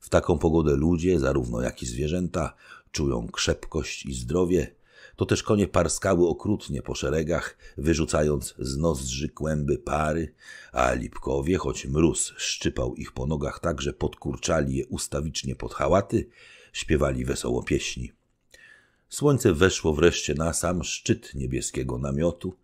w taką pogodę ludzie, zarówno jak i zwierzęta, czują krzepkość i zdrowie. To też konie parskały okrutnie po szeregach, wyrzucając z nozdrzy kłęby pary, a lipkowie, choć mróz szczypał ich po nogach tak, że podkurczali je ustawicznie pod hałaty, śpiewali wesoło pieśni. Słońce weszło wreszcie na sam szczyt niebieskiego namiotu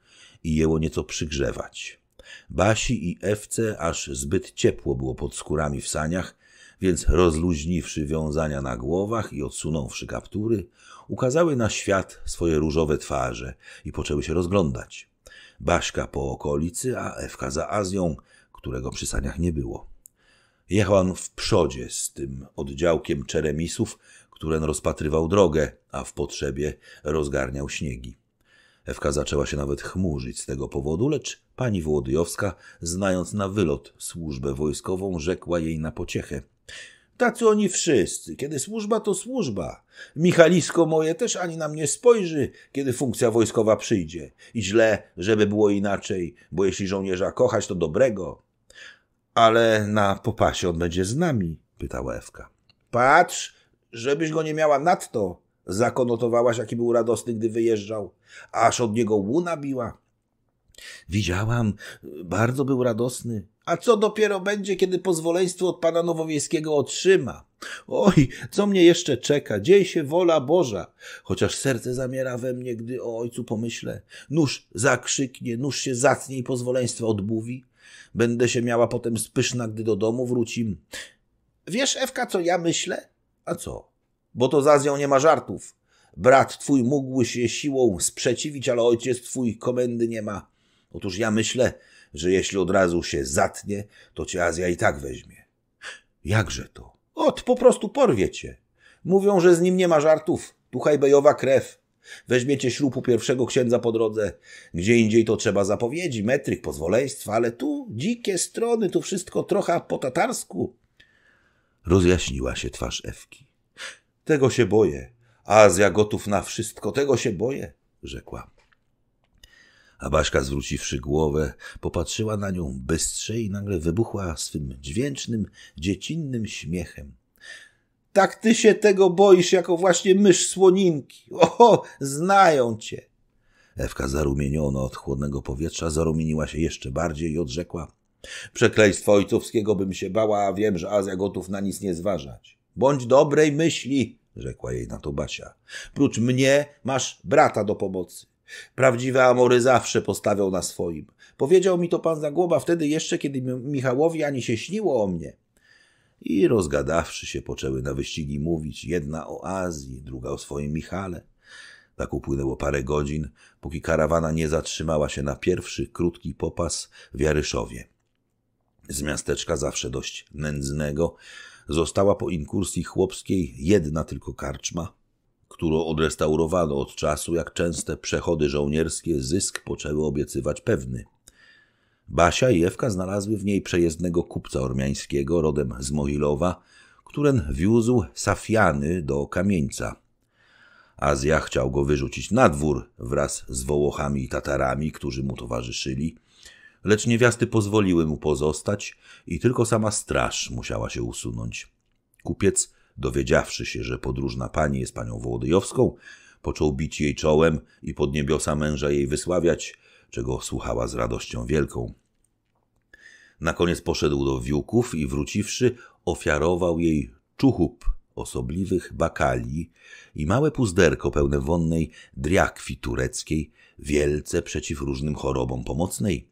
i jęło nieco przygrzewać. Basi i Ewce aż zbyt ciepło było pod skórami w saniach, więc rozluźniwszy wiązania na głowach i odsunąwszy kaptury, ukazały na świat swoje różowe twarze i poczęły się rozglądać. Baśka po okolicy, a Ewka za Azją, którego przy saniach nie było. Jechał on w przodzie z tym oddziałkiem czeremisów, któren rozpatrywał drogę, a w potrzebie rozgarniał śniegi. Ewka zaczęła się nawet chmurzyć z tego powodu, lecz pani Włodyjowska, znając na wylot służbę wojskową, rzekła jej na pociechę, Tacy oni wszyscy. Kiedy służba, to służba. Michalisko moje też ani na mnie spojrzy, kiedy funkcja wojskowa przyjdzie. I źle, żeby było inaczej, bo jeśli żołnierza kochać, to dobrego. Ale na popasie on będzie z nami, pytała Ewka. Patrz, żebyś go nie miała nadto. Zakonotowałaś, jaki był radosny, gdy wyjeżdżał. Aż od niego łuna biła. Widziałam, bardzo był radosny. A co dopiero będzie, kiedy pozwoleństwo od pana Nowowiejskiego otrzyma? Oj, co mnie jeszcze czeka? Dzieje się wola Boża. Chociaż serce zamiera we mnie, gdy o ojcu pomyślę. Nóż zakrzyknie, nóż się zacnie i pozwoleństwo odmówi. Będę się miała potem spyszna, gdy do domu wrócim. Wiesz, Ewka, co ja myślę? A co? Bo to z Azją nie ma żartów. Brat twój mógł się siłą sprzeciwić, ale ojciec twój komendy nie ma. Otóż ja myślę, że jeśli od razu się zatnie, to cię Azja i tak weźmie. Jakże to? Ot, po prostu porwie cię. Mówią, że z nim nie ma żartów. Tuchaj bejowa krew. Weźmiecie ślub pierwszego księdza po drodze. Gdzie indziej to trzeba zapowiedzi, metryk, pozwoleństwa, ale tu dzikie strony, tu wszystko trochę po tatarsku. Rozjaśniła się twarz Ewki. Tego się boję. Azja gotów na wszystko, tego się boję, rzekła. A Baśka, zwróciwszy głowę, popatrzyła na nią bystrze i nagle wybuchła swym dźwięcznym, dziecinnym śmiechem. Tak ty się tego boisz, jako właśnie mysz słoninki. Oho, znają cię. Ewka zarumieniona od chłodnego powietrza zarumieniła się jeszcze bardziej i odrzekła. Przekleństwo ojcowskiego bym się bała, a wiem, że Azja gotów na nic nie zważać. Bądź dobrej myśli, rzekła jej na to Basia. Prócz mnie masz brata do pomocy. Prawdziwe Amory zawsze postawiał na swoim. Powiedział mi to pan Zagłoba wtedy jeszcze, kiedy Michałowi ani się śniło o mnie. I rozgadawszy się, poczęły na wyścigi mówić, jedna o Azji, druga o swoim Michale. Tak upłynęło parę godzin, póki karawana nie zatrzymała się na pierwszy krótki popas w Jaryszowie. Z miasteczka zawsze dość nędznego została po inkursji chłopskiej jedna tylko karczma, którą odrestaurowano od czasu, jak częste przechody żołnierskie zysk poczęły obiecywać pewny. Basia i Ewka znalazły w niej przejezdnego kupca ormiańskiego rodem z Mohilowa, któren wiózł safiany do kamieńca. Azja chciał go wyrzucić na dwór wraz z Wołochami i Tatarami, którzy mu towarzyszyli, lecz niewiasty pozwoliły mu pozostać i tylko sama straż musiała się usunąć. Kupiec Dowiedziawszy się, że podróżna pani jest panią Wołodyjowską, począł bić jej czołem i pod niebiosa męża jej wysławiać, czego słuchała z radością wielką. Na koniec poszedł do wiłków i wróciwszy, ofiarował jej czuchub osobliwych bakali i małe puzderko pełne wonnej driakwi tureckiej, wielce przeciw różnym chorobom pomocnej.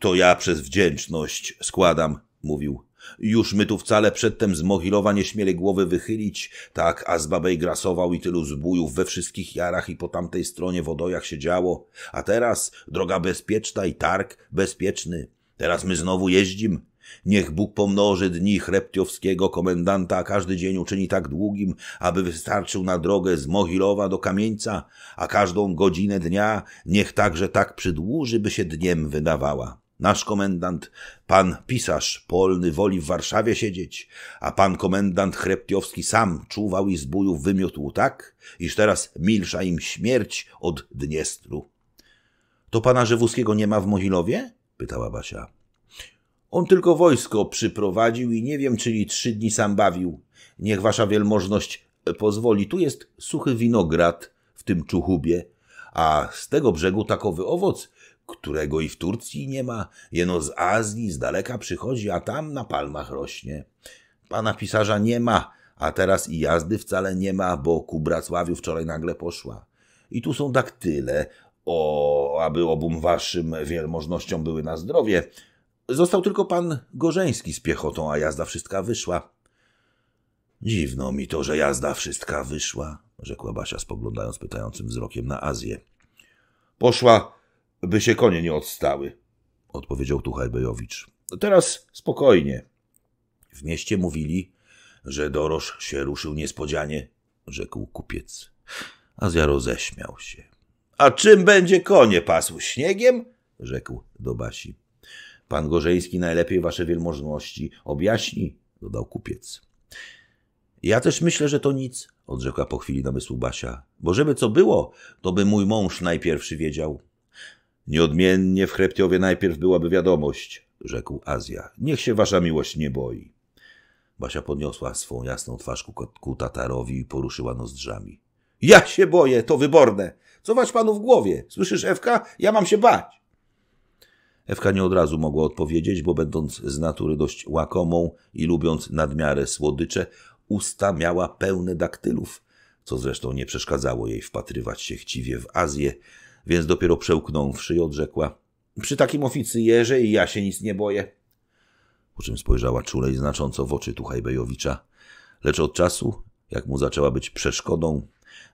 To ja przez wdzięczność składam, mówił, już my tu wcale przedtem z Mohilowa nie śmieli głowy wychylić, tak, a z babej grasował i tylu zbójów we wszystkich jarach i po tamtej stronie wodojach się działo. A teraz droga bezpieczna i targ bezpieczny. Teraz my znowu jeździm. Niech Bóg pomnoży dni chreptiowskiego komendanta, a każdy dzień uczyni tak długim, aby wystarczył na drogę z Mohilowa do Kamieńca, a każdą godzinę dnia niech także tak przydłuży, by się dniem wydawała. Nasz komendant, pan pisarz polny, woli w Warszawie siedzieć, a pan komendant Chreptiowski sam czuwał i z bójów wymiotł tak, iż teraz milsza im śmierć od Dniestru. To pana Żewuskiego nie ma w Mozilowie? pytała Basia. On tylko wojsko przyprowadził i nie wiem, czyli trzy dni sam bawił. Niech wasza wielmożność e, pozwoli. Tu jest suchy winograd w tym czuchubie, a z tego brzegu takowy owoc, którego i w Turcji nie ma, jeno z Azji, z daleka przychodzi, a tam na palmach rośnie. Pana pisarza nie ma, a teraz i jazdy wcale nie ma, bo ku Bracławiu wczoraj nagle poszła. I tu są daktyle, o, aby obum waszym wielmożnościom były na zdrowie. Został tylko pan Gorzeński z piechotą, a jazda wszystka wyszła. Dziwno mi to, że jazda wszystka wyszła, rzekła Basia spoglądając pytającym wzrokiem na Azję. Poszła by się konie nie odstały, odpowiedział Tuchajbejowicz. Teraz spokojnie. W mieście mówili, że doroż się ruszył niespodzianie, rzekł kupiec. Azja roześmiał się. A czym będzie konie pasł? Śniegiem? rzekł do Basi. Pan Gorzeński najlepiej wasze wielmożności objaśni, dodał kupiec. Ja też myślę, że to nic, odrzekła po chwili namysłu Basia, bo żeby co było, to by mój mąż najpierwszy wiedział. Nieodmiennie w Chreptiowie najpierw byłaby wiadomość, rzekł Azja. Niech się wasza miłość nie boi. Basia podniosła swą jasną twarz ku, ku Tatarowi i poruszyła nozdrzami. Ja się boję, to wyborne. Co wasz panu w głowie? Słyszysz, Ewka? Ja mam się bać. Ewka nie od razu mogła odpowiedzieć, bo będąc z natury dość łakomą i lubiąc nadmiarę słodycze, usta miała pełne daktylów, co zresztą nie przeszkadzało jej wpatrywać się chciwie w Azję, więc dopiero przełknąwszy odrzekła. Przy takim oficjerze i ja się nic nie boję. Po czym spojrzała czule i znacząco w oczy Tuchajbejowicza. Lecz od czasu, jak mu zaczęła być przeszkodą,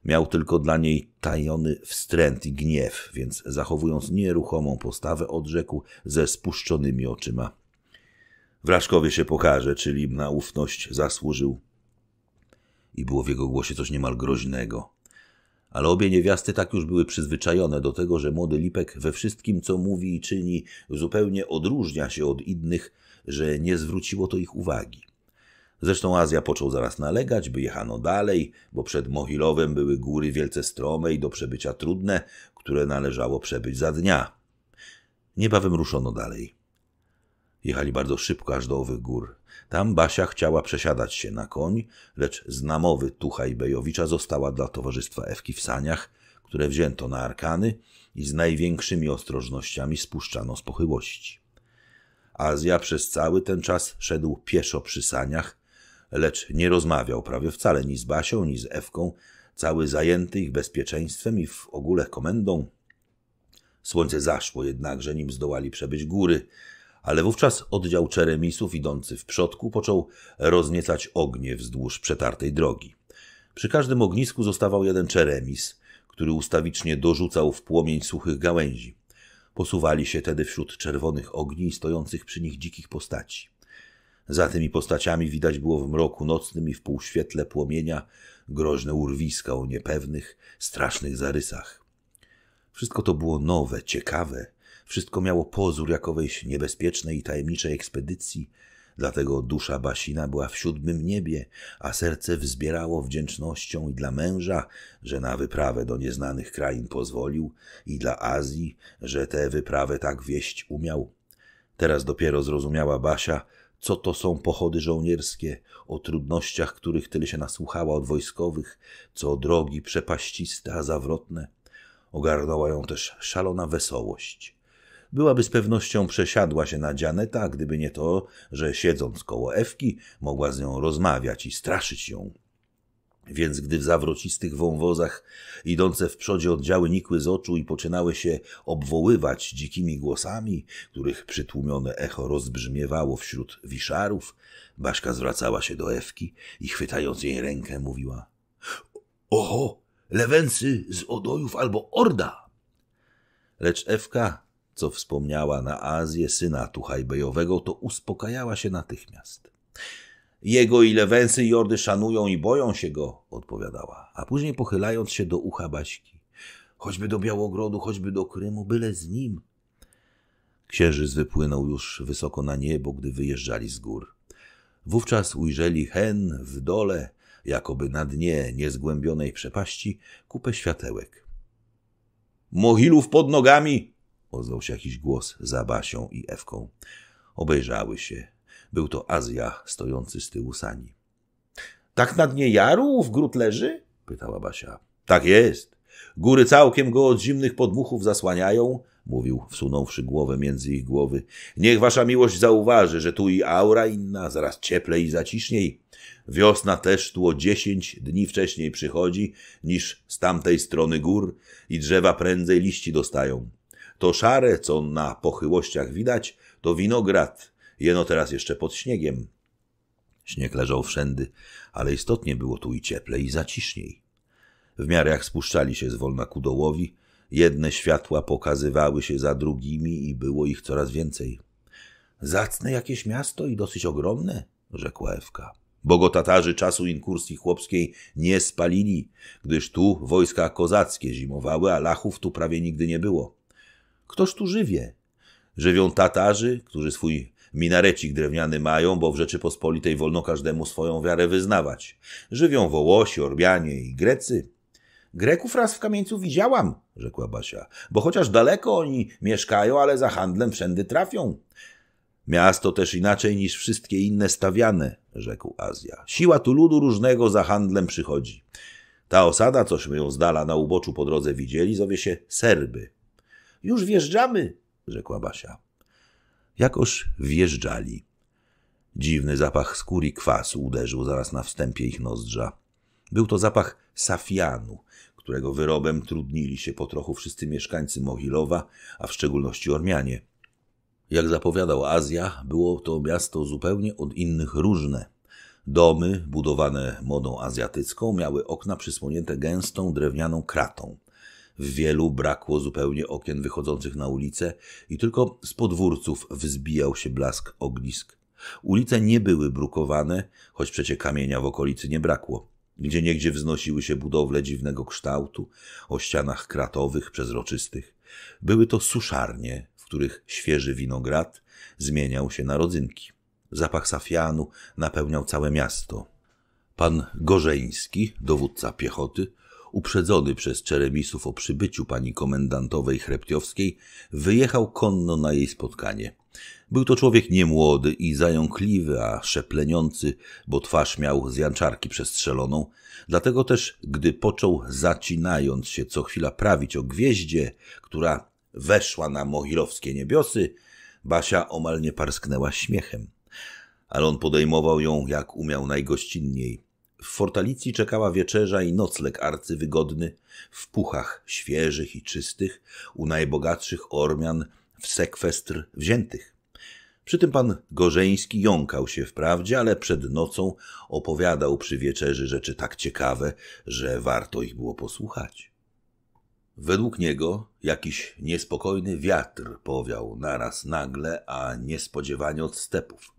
miał tylko dla niej tajony wstręt i gniew, więc zachowując nieruchomą postawę odrzekł ze spuszczonymi oczyma. Wrażkowie się pokaże, czyli na ufność zasłużył. I było w jego głosie coś niemal groźnego. Ale obie niewiasty tak już były przyzwyczajone do tego, że młody Lipek we wszystkim, co mówi i czyni, zupełnie odróżnia się od innych, że nie zwróciło to ich uwagi. Zresztą Azja począł zaraz nalegać, by jechano dalej, bo przed Mohilowem były góry wielce strome i do przebycia trudne, które należało przebyć za dnia. Niebawem ruszono dalej. Jechali bardzo szybko aż do owych gór. Tam Basia chciała przesiadać się na koń, lecz znamowy Tuchaj Bejowicza została dla towarzystwa Ewki w saniach, które wzięto na arkany i z największymi ostrożnościami spuszczano z pochyłości. Azja przez cały ten czas szedł pieszo przy saniach, lecz nie rozmawiał prawie wcale ni z Basią, ni z Ewką, cały zajęty ich bezpieczeństwem i w ogóle komendą. Słońce zaszło jednakże, nim zdołali przebyć góry – ale wówczas oddział czeremisów idący w przodku począł rozniecać ognie wzdłuż przetartej drogi. Przy każdym ognisku zostawał jeden czeremis, który ustawicznie dorzucał w płomień suchych gałęzi. Posuwali się tedy wśród czerwonych ogni i stojących przy nich dzikich postaci. Za tymi postaciami widać było w mroku nocnym i w półświetle płomienia groźne urwiska o niepewnych, strasznych zarysach. Wszystko to było nowe, ciekawe, wszystko miało pozór jakowejś niebezpiecznej i tajemniczej ekspedycji, dlatego dusza Basina była w siódmym niebie, a serce wzbierało wdzięcznością i dla męża, że na wyprawę do nieznanych krain pozwolił, i dla Azji, że tę wyprawę tak wieść umiał. Teraz dopiero zrozumiała Basia, co to są pochody żołnierskie, o trudnościach, których tyle się nasłuchała od wojskowych, co drogi przepaściste, a zawrotne. Ogarnęła ją też szalona wesołość byłaby z pewnością przesiadła się na Dzianeta, gdyby nie to, że siedząc koło Ewki mogła z nią rozmawiać i straszyć ją. Więc gdy w zawrocistych wąwozach idące w przodzie oddziały nikły z oczu i poczynały się obwoływać dzikimi głosami, których przytłumione echo rozbrzmiewało wśród wiszarów, Baśka zwracała się do Ewki i chwytając jej rękę mówiła – Oho, lewency z odojów albo orda! Lecz Ewka co wspomniała na Azję syna Tuchajbejowego, to uspokajała się natychmiast. Jego i lewensy i ordy szanują i boją się go, odpowiadała, a później pochylając się do ucha Baśki. Choćby do Białogrodu, choćby do Krymu, byle z nim. Księżyc wypłynął już wysoko na niebo, gdy wyjeżdżali z gór. Wówczas ujrzeli hen w dole, jakoby na dnie niezgłębionej przepaści, kupę światełek. Mohilów pod nogami! ozwał się jakiś głos za Basią i Ewką. Obejrzały się. Był to Azja stojący z tyłu sani. Tak na dnie w gród leży? pytała Basia. Tak jest. Góry całkiem go od zimnych podmuchów zasłaniają, mówił, wsunąwszy głowę między ich głowy. Niech wasza miłość zauważy, że tu i aura inna, zaraz cieplej i zaciśniej. Wiosna też tu o dziesięć dni wcześniej przychodzi niż z tamtej strony gór i drzewa prędzej liści dostają. To szare, co na pochyłościach widać, to winograd, jeno teraz jeszcze pod śniegiem. Śnieg leżał wszędy, ale istotnie było tu i cieplej, i zaciszniej. W miarę jak spuszczali się zwolna ku dołowi, jedne światła pokazywały się za drugimi i było ich coraz więcej. Zacne jakieś miasto i dosyć ogromne, rzekła Ewka. Tatarzy czasu inkursji chłopskiej nie spalili, gdyż tu wojska kozackie zimowały, a lachów tu prawie nigdy nie było. Ktoż tu żywie? Żywią Tatarzy, którzy swój minarecik drewniany mają, bo w Rzeczypospolitej wolno każdemu swoją wiarę wyznawać. Żywią Wołosi, Orbianie i Grecy. Greków raz w kamieńcu widziałam, rzekła Basia, bo chociaż daleko oni mieszkają, ale za handlem wszędy trafią. Miasto też inaczej niż wszystkie inne stawiane, rzekł Azja. Siła tu ludu różnego za handlem przychodzi. Ta osada, cośmy ją zdala na uboczu po drodze widzieli, zowie się Serby. Już wjeżdżamy, rzekła Basia. Jakoż wjeżdżali. Dziwny zapach skóry kwasu uderzył zaraz na wstępie ich nozdrza. Był to zapach safianu, którego wyrobem trudnili się po trochu wszyscy mieszkańcy Mohilowa, a w szczególności Ormianie. Jak zapowiadał Azja, było to miasto zupełnie od innych różne. Domy, budowane modą azjatycką, miały okna przysłonięte gęstą drewnianą kratą – w wielu brakło zupełnie okien wychodzących na ulicę i tylko z podwórców wzbijał się blask ognisk. Ulice nie były brukowane, choć przecie kamienia w okolicy nie brakło. Gdzie niegdzie wznosiły się budowle dziwnego kształtu, o ścianach kratowych, przezroczystych. Były to suszarnie, w których świeży winograt zmieniał się na rodzynki. Zapach safianu napełniał całe miasto. Pan Gorzeński, dowódca piechoty, uprzedzony przez Czeremisów o przybyciu pani komendantowej Chreptiowskiej, wyjechał konno na jej spotkanie. Był to człowiek niemłody i zająkliwy, a szepleniący, bo twarz miał z janczarki przestrzeloną. Dlatego też, gdy począł zacinając się co chwila prawić o gwieździe, która weszła na mohilowskie niebiosy, Basia omal nie parsknęła śmiechem. Ale on podejmował ją jak umiał najgościnniej. W fortalicji czekała wieczerza i nocleg arcywygodny, w puchach świeżych i czystych, u najbogatszych Ormian w sekwestr wziętych. Przy tym pan Gorzeński jąkał się wprawdzie, ale przed nocą opowiadał przy wieczerzy rzeczy tak ciekawe, że warto ich było posłuchać. Według niego jakiś niespokojny wiatr powiał naraz nagle, a niespodziewanie od stepów.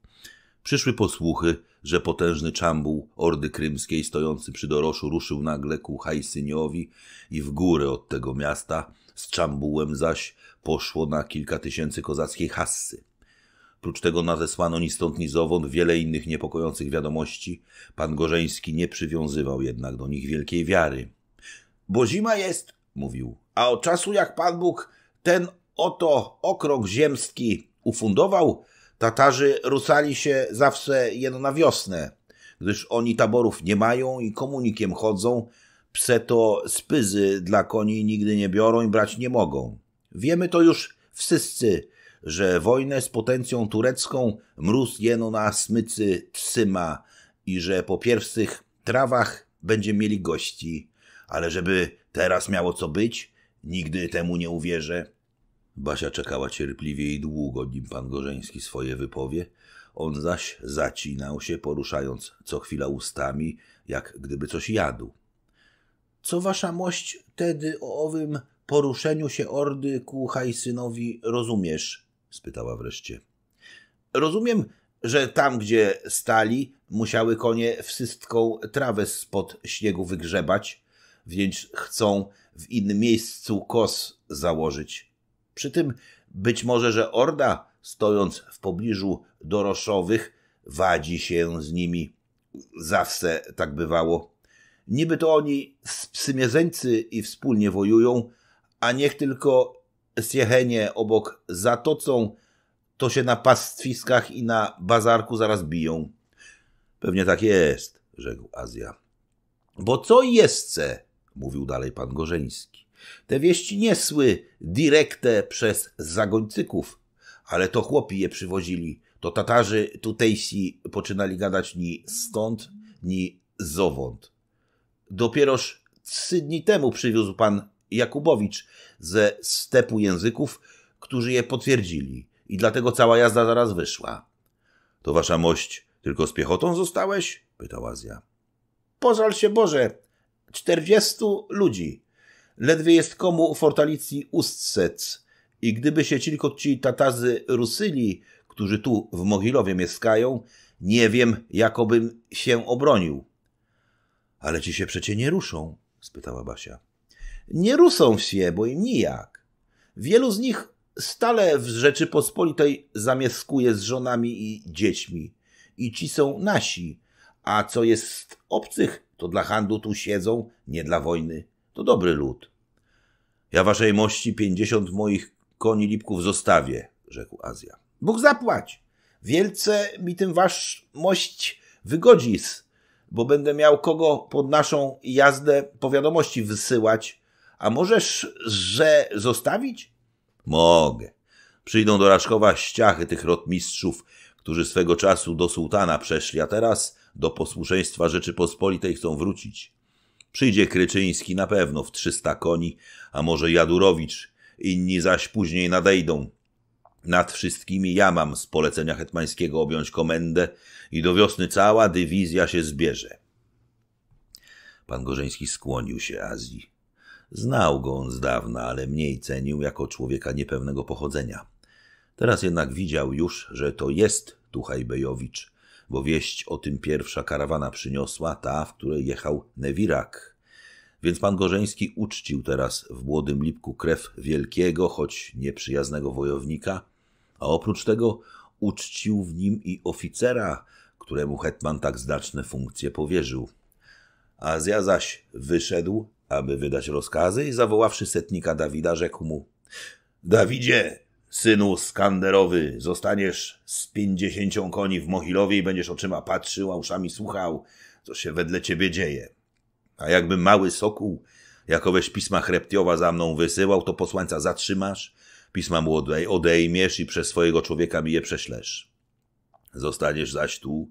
Przyszły posłuchy, że potężny czambuł Ordy Krymskiej stojący przy doroszu ruszył nagle ku Hajsyniowi i w górę od tego miasta, z czambułem zaś poszło na kilka tysięcy kozackiej hassy. Prócz tego nadesłano ni stąd ni zowąd wiele innych niepokojących wiadomości. Pan Gorzeński nie przywiązywał jednak do nich wielkiej wiary. Bo zima jest, mówił, a od czasu jak Pan Bóg ten oto okrąg ziemski ufundował, Tatarzy rusali się zawsze jeno na wiosnę, gdyż oni taborów nie mają i komunikiem chodzą, pse to spyzy dla koni nigdy nie biorą i brać nie mogą. Wiemy to już wszyscy, że wojnę z potencją turecką mróz jeno na smycy trzyma i że po pierwszych trawach będzie mieli gości. Ale żeby teraz miało co być, nigdy temu nie uwierzę. Basia czekała cierpliwie i długo, nim pan Gorzeński swoje wypowie. On zaś zacinał się, poruszając co chwila ustami, jak gdyby coś jadł. Co wasza mość tedy o owym poruszeniu się ordy ku Hajsynowi rozumiesz? spytała wreszcie. Rozumiem, że tam, gdzie stali, musiały konie wszystką trawę spod śniegu wygrzebać, więc chcą w innym miejscu kos założyć. Przy tym być może, że Orda, stojąc w pobliżu doroszowych, wadzi się z nimi. Zawsze tak bywało. Niby to oni sprzymierzeńcy i wspólnie wojują, a niech tylko Siechenie obok zatocą, to się na pastwiskach i na bazarku zaraz biją. Pewnie tak jest, rzekł Azja. Bo co jest, mówił dalej pan Gorzeński te wieści nie sły direkte przez zagońcyków, ale to chłopi je przywozili. To Tatarzy tutejsi poczynali gadać ni stąd, ni zowąd. Dopieroż trzy dni temu przywiózł pan Jakubowicz ze stepu języków, którzy je potwierdzili i dlatego cała jazda zaraz wyszła. To wasza mość tylko z piechotą zostałeś? pytał Azja. Pożal się Boże, czterdziestu ludzi, Ledwie jest komu fortalicji ustsec. I gdyby się tylko ci tatazy rusyli, którzy tu w Mogilowie mieszkają, nie wiem, jakobym się obronił. Ale ci się przecie nie ruszą, spytała Basia. Nie ruszą się, bo im nijak. Wielu z nich stale w Rzeczypospolitej zamieszkuje z żonami i dziećmi. I ci są nasi, a co jest obcych, to dla handlu tu siedzą, nie dla wojny. To dobry lud. Ja waszej mości pięćdziesiąt moich koni lipków zostawię, rzekł Azja. Bóg zapłać. Wielce mi tym wasz mość wygodzis, bo będę miał kogo pod naszą jazdę wiadomości wysyłać. A możesz, że zostawić? Mogę. Przyjdą do raszkowa ściachy tych rotmistrzów, którzy swego czasu do sułtana przeszli, a teraz do posłuszeństwa Rzeczypospolitej chcą wrócić. Przyjdzie Kryczyński na pewno w 300 koni, a może Jadurowicz, inni zaś później nadejdą. Nad wszystkimi ja mam z polecenia hetmańskiego objąć komendę i do wiosny cała dywizja się zbierze. Pan Gorzeński skłonił się Azji. Znał go on z dawna, ale mniej cenił jako człowieka niepewnego pochodzenia. Teraz jednak widział już, że to jest Tuchaj Bejowicz, bo wieść o tym pierwsza karawana przyniosła, ta, w której jechał Newirak. Więc pan Gorzeński uczcił teraz w Młodym Lipku krew wielkiego, choć nieprzyjaznego wojownika, a oprócz tego uczcił w nim i oficera, któremu hetman tak znaczne funkcje powierzył. Azja zaś wyszedł, aby wydać rozkazy i zawoławszy setnika Dawida, rzekł mu Dawidzie, Synu skanderowy, zostaniesz z pięćdziesięcią koni w Mohilowie i będziesz oczyma patrzył, a uszami słuchał, co się wedle ciebie dzieje. A jakby mały sokół, jakoweś pisma Chreptiowa za mną wysyłał, to posłańca zatrzymasz, pisma mu odej odejmiesz i przez swojego człowieka mi je prześlesz. Zostaniesz zaś tu,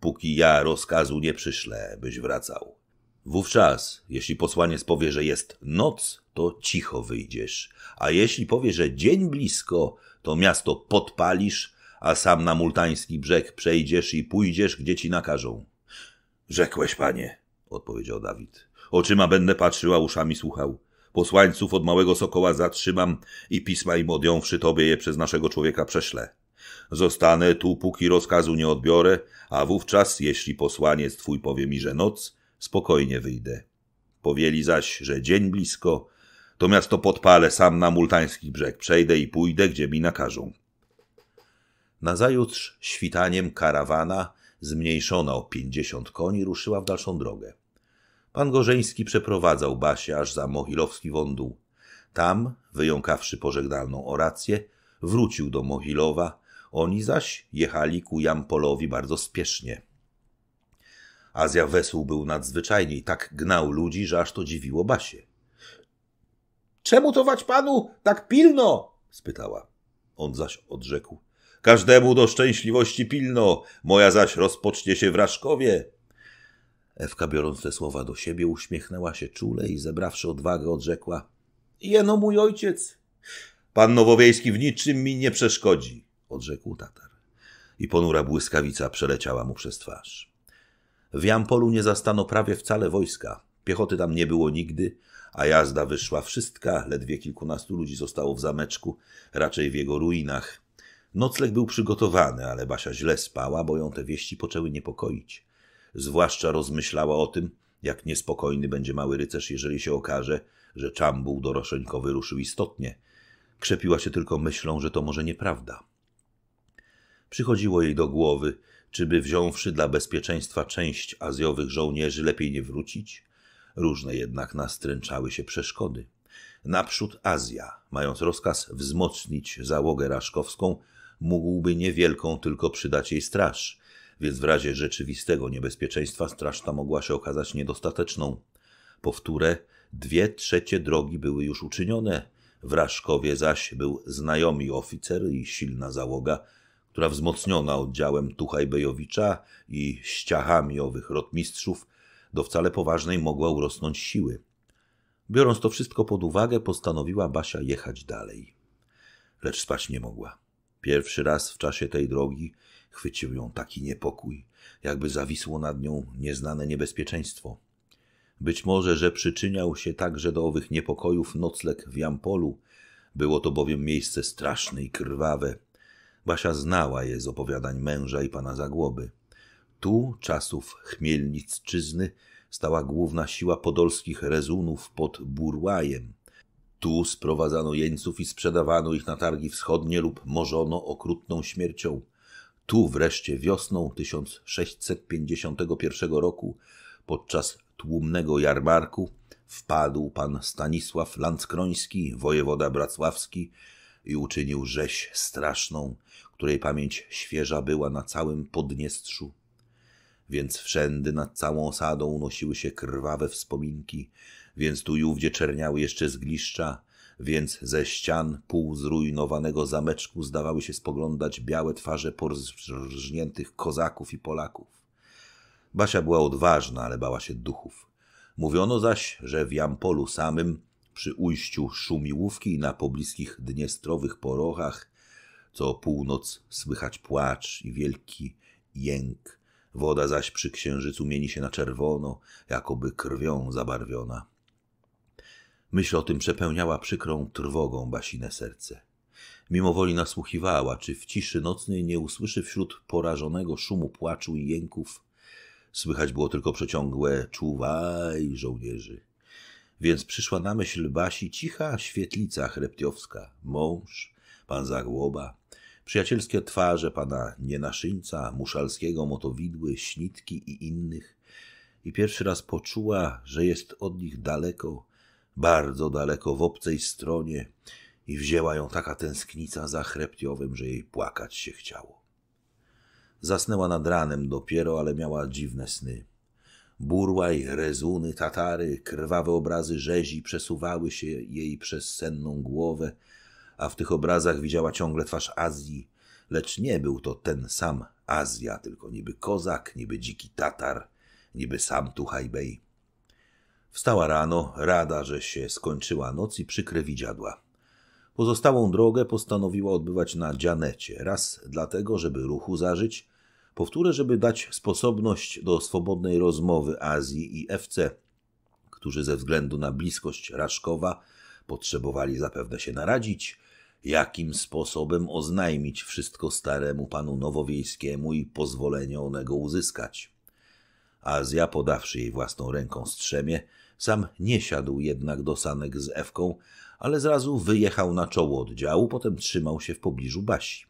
póki ja rozkazu nie przyszlę, byś wracał. Wówczas, jeśli posłaniec powie, że jest noc, to cicho wyjdziesz. A jeśli powie, że dzień blisko, to miasto podpalisz, a sam na multański brzeg przejdziesz i pójdziesz, gdzie ci nakażą. Rzekłeś, panie, odpowiedział Dawid. Oczyma będę patrzyła, uszami słuchał. Posłańców od małego sokoła zatrzymam i pisma im odjąwszy tobie je przez naszego człowieka prześlę. Zostanę tu, póki rozkazu nie odbiorę, a wówczas, jeśli posłaniec twój powie mi, że noc, spokojnie wyjdę. Powieli zaś, że dzień blisko, to miasto podpalę sam na multański brzeg, przejdę i pójdę, gdzie mi nakażą. Nazajutrz świtaniem karawana, zmniejszona o pięćdziesiąt koni, ruszyła w dalszą drogę. Pan Gorzeński przeprowadzał Basię aż za Mohilowski wąduł. Tam, wyjąkawszy pożegnalną orację, wrócił do Mohilowa, oni zaś jechali ku Jampolowi bardzo spiesznie. Azja Wesół był nadzwyczajnie i tak gnał ludzi, że aż to dziwiło Basię. Czemu tować panu tak pilno? spytała. On zaś odrzekł. Każdemu do szczęśliwości pilno, moja zaś rozpocznie się w Raszkowie. Ewka, biorąc te słowa do siebie, uśmiechnęła się czule i zebrawszy odwagę, odrzekła. Jeno mój ojciec. Pan Nowowiejski w niczym mi nie przeszkodzi, odrzekł Tatar. I ponura błyskawica przeleciała mu przez twarz. W Jampolu nie zastano prawie wcale wojska. Piechoty tam nie było nigdy, a jazda wyszła wszystka, ledwie kilkunastu ludzi zostało w zameczku, raczej w jego ruinach. Nocleg był przygotowany, ale Basia źle spała, bo ją te wieści poczęły niepokoić. Zwłaszcza rozmyślała o tym, jak niespokojny będzie mały rycerz, jeżeli się okaże, że czambuł doroszeńkowy ruszył istotnie. Krzepiła się tylko myślą, że to może nieprawda. Przychodziło jej do głowy, czyby wziąwszy dla bezpieczeństwa część azjowych żołnierzy lepiej nie wrócić, Różne jednak nastręczały się przeszkody. Naprzód Azja, mając rozkaz wzmocnić załogę raszkowską, mógłby niewielką tylko przydać jej straż, więc w razie rzeczywistego niebezpieczeństwa straż ta mogła się okazać niedostateczną. Powtórę, dwie trzecie drogi były już uczynione, w Raszkowie zaś był znajomy oficer i silna załoga, która wzmocniona oddziałem Tuchajbejowicza i ściachami owych rotmistrzów do wcale poważnej mogła urosnąć siły. Biorąc to wszystko pod uwagę, postanowiła Basia jechać dalej. Lecz spać nie mogła. Pierwszy raz w czasie tej drogi chwycił ją taki niepokój, jakby zawisło nad nią nieznane niebezpieczeństwo. Być może, że przyczyniał się także do owych niepokojów nocleg w Jampolu. Było to bowiem miejsce straszne i krwawe. Basia znała je z opowiadań męża i pana Zagłoby. Tu, czasów Chmielnicczyzny, stała główna siła podolskich rezunów pod Burłajem. Tu sprowadzano jeńców i sprzedawano ich na targi wschodnie lub morzono okrutną śmiercią. Tu wreszcie wiosną 1651 roku, podczas tłumnego jarmarku, wpadł pan Stanisław Landskroński, wojewoda bracławski, i uczynił rzeź straszną, której pamięć świeża była na całym Podniestrzu więc wszędy nad całą osadą unosiły się krwawe wspominki, więc tu i ówdzie czerniały jeszcze zgliszcza, więc ze ścian pół zrujnowanego zameczku zdawały się spoglądać białe twarze porżniętych kozaków i Polaków. Basia była odważna, ale bała się duchów. Mówiono zaś, że w Jampolu samym, przy ujściu Szumiłówki i na pobliskich dniestrowych porochach, co północ słychać płacz i wielki jęk woda zaś przy księżycu mieni się na czerwono, jakoby krwią zabarwiona. Myśl o tym przepełniała przykrą trwogą basine serce. Mimowoli nasłuchiwała, czy w ciszy nocnej nie usłyszy wśród porażonego szumu płaczu i jęków. Słychać było tylko przeciągłe czuwaj żołnierzy. Więc przyszła na myśl Basi cicha świetlica chreptiowska, mąż, pan Zagłoba, Przyjacielskie twarze pana Nienaszyńca, Muszalskiego, Motowidły, Śnitki i innych. I pierwszy raz poczuła, że jest od nich daleko, bardzo daleko, w obcej stronie i wzięła ją taka tęsknica za chreptiowym, że jej płakać się chciało. Zasnęła nad ranem dopiero, ale miała dziwne sny. Burłaj, rezuny, Tatary, krwawe obrazy rzezi przesuwały się jej przez senną głowę, a w tych obrazach widziała ciągle twarz Azji, lecz nie był to ten sam Azja, tylko niby kozak, niby dziki Tatar, niby sam Tuchajbej. Wstała rano, rada, że się skończyła noc i przykre widziadła. Pozostałą drogę postanowiła odbywać na Dzianecie, raz dlatego, żeby ruchu zażyć, powtórę, żeby dać sposobność do swobodnej rozmowy Azji i FC, którzy ze względu na bliskość Raszkowa potrzebowali zapewne się naradzić, jakim sposobem oznajmić wszystko staremu panu nowowiejskiemu i pozwolenie onego uzyskać. Azja, podawszy jej własną ręką strzemię, sam nie siadł jednak do sanek z Ewką, ale zrazu wyjechał na czoło oddziału, potem trzymał się w pobliżu Basi.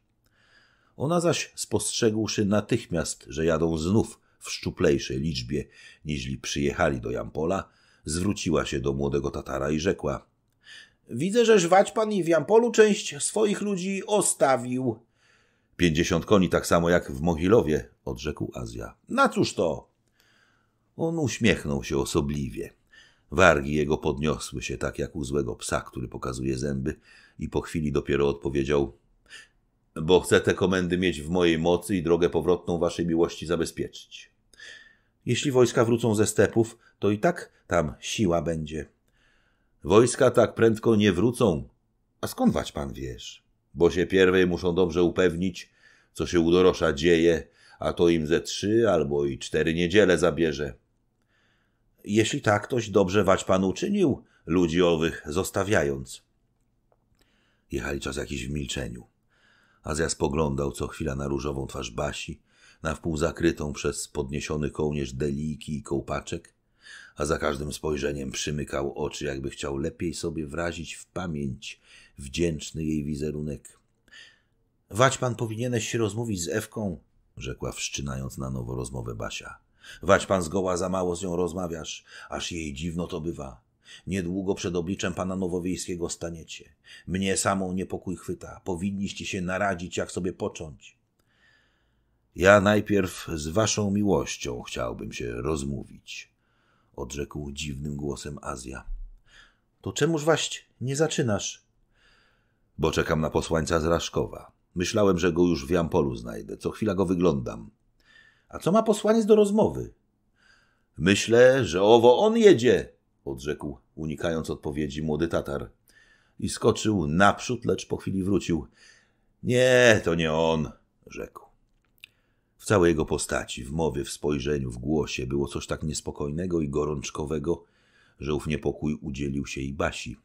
Ona zaś, spostrzegłszy natychmiast, że jadą znów w szczuplejszej liczbie, niźli przyjechali do Jampola, zwróciła się do młodego Tatara i rzekła – Widzę, że pan i w Jampolu część swoich ludzi ostawił. Pięćdziesiąt koni tak samo jak w Mohilowie, odrzekł Azja. Na cóż to? On uśmiechnął się osobliwie. Wargi jego podniosły się tak jak u złego psa, który pokazuje zęby i po chwili dopiero odpowiedział bo chcę te komendy mieć w mojej mocy i drogę powrotną waszej miłości zabezpieczyć. Jeśli wojska wrócą ze stepów, to i tak tam siła będzie. Wojska tak prędko nie wrócą. A skąd wać pan wiesz? Bo się pierwej muszą dobrze upewnić, co się u dorosza dzieje, a to im ze trzy albo i cztery niedziele zabierze. Jeśli tak, ktoś dobrze wać pan uczynił, ludzi owych zostawiając. Jechali czas jakiś w milczeniu. Azja spoglądał co chwila na różową twarz Basi, na wpół zakrytą przez podniesiony kołnierz deliki i kołpaczek, a za każdym spojrzeniem przymykał oczy, jakby chciał lepiej sobie wrazić w pamięć wdzięczny jej wizerunek. Wać pan powinieneś się rozmówić z Ewką, rzekła wszczynając na nowo rozmowę Basia. Wać pan zgoła za mało z nią rozmawiasz, aż jej dziwno to bywa. Niedługo przed obliczem pana Nowowiejskiego staniecie. Mnie samą niepokój chwyta. Powinniście się naradzić, jak sobie począć. Ja najpierw z waszą miłością chciałbym się rozmówić, odrzekł dziwnym głosem Azja. To czemuż waść nie zaczynasz? Bo czekam na posłańca z Raszkowa. Myślałem, że go już w Jampolu znajdę. Co chwila go wyglądam. A co ma posłaniec do rozmowy? Myślę, że owo on jedzie, odrzekł, unikając odpowiedzi młody Tatar. I skoczył naprzód, lecz po chwili wrócił. Nie, to nie on, rzekł. W całej jego postaci, w mowie, w spojrzeniu, w głosie było coś tak niespokojnego i gorączkowego, że ów niepokój udzielił się i Basi.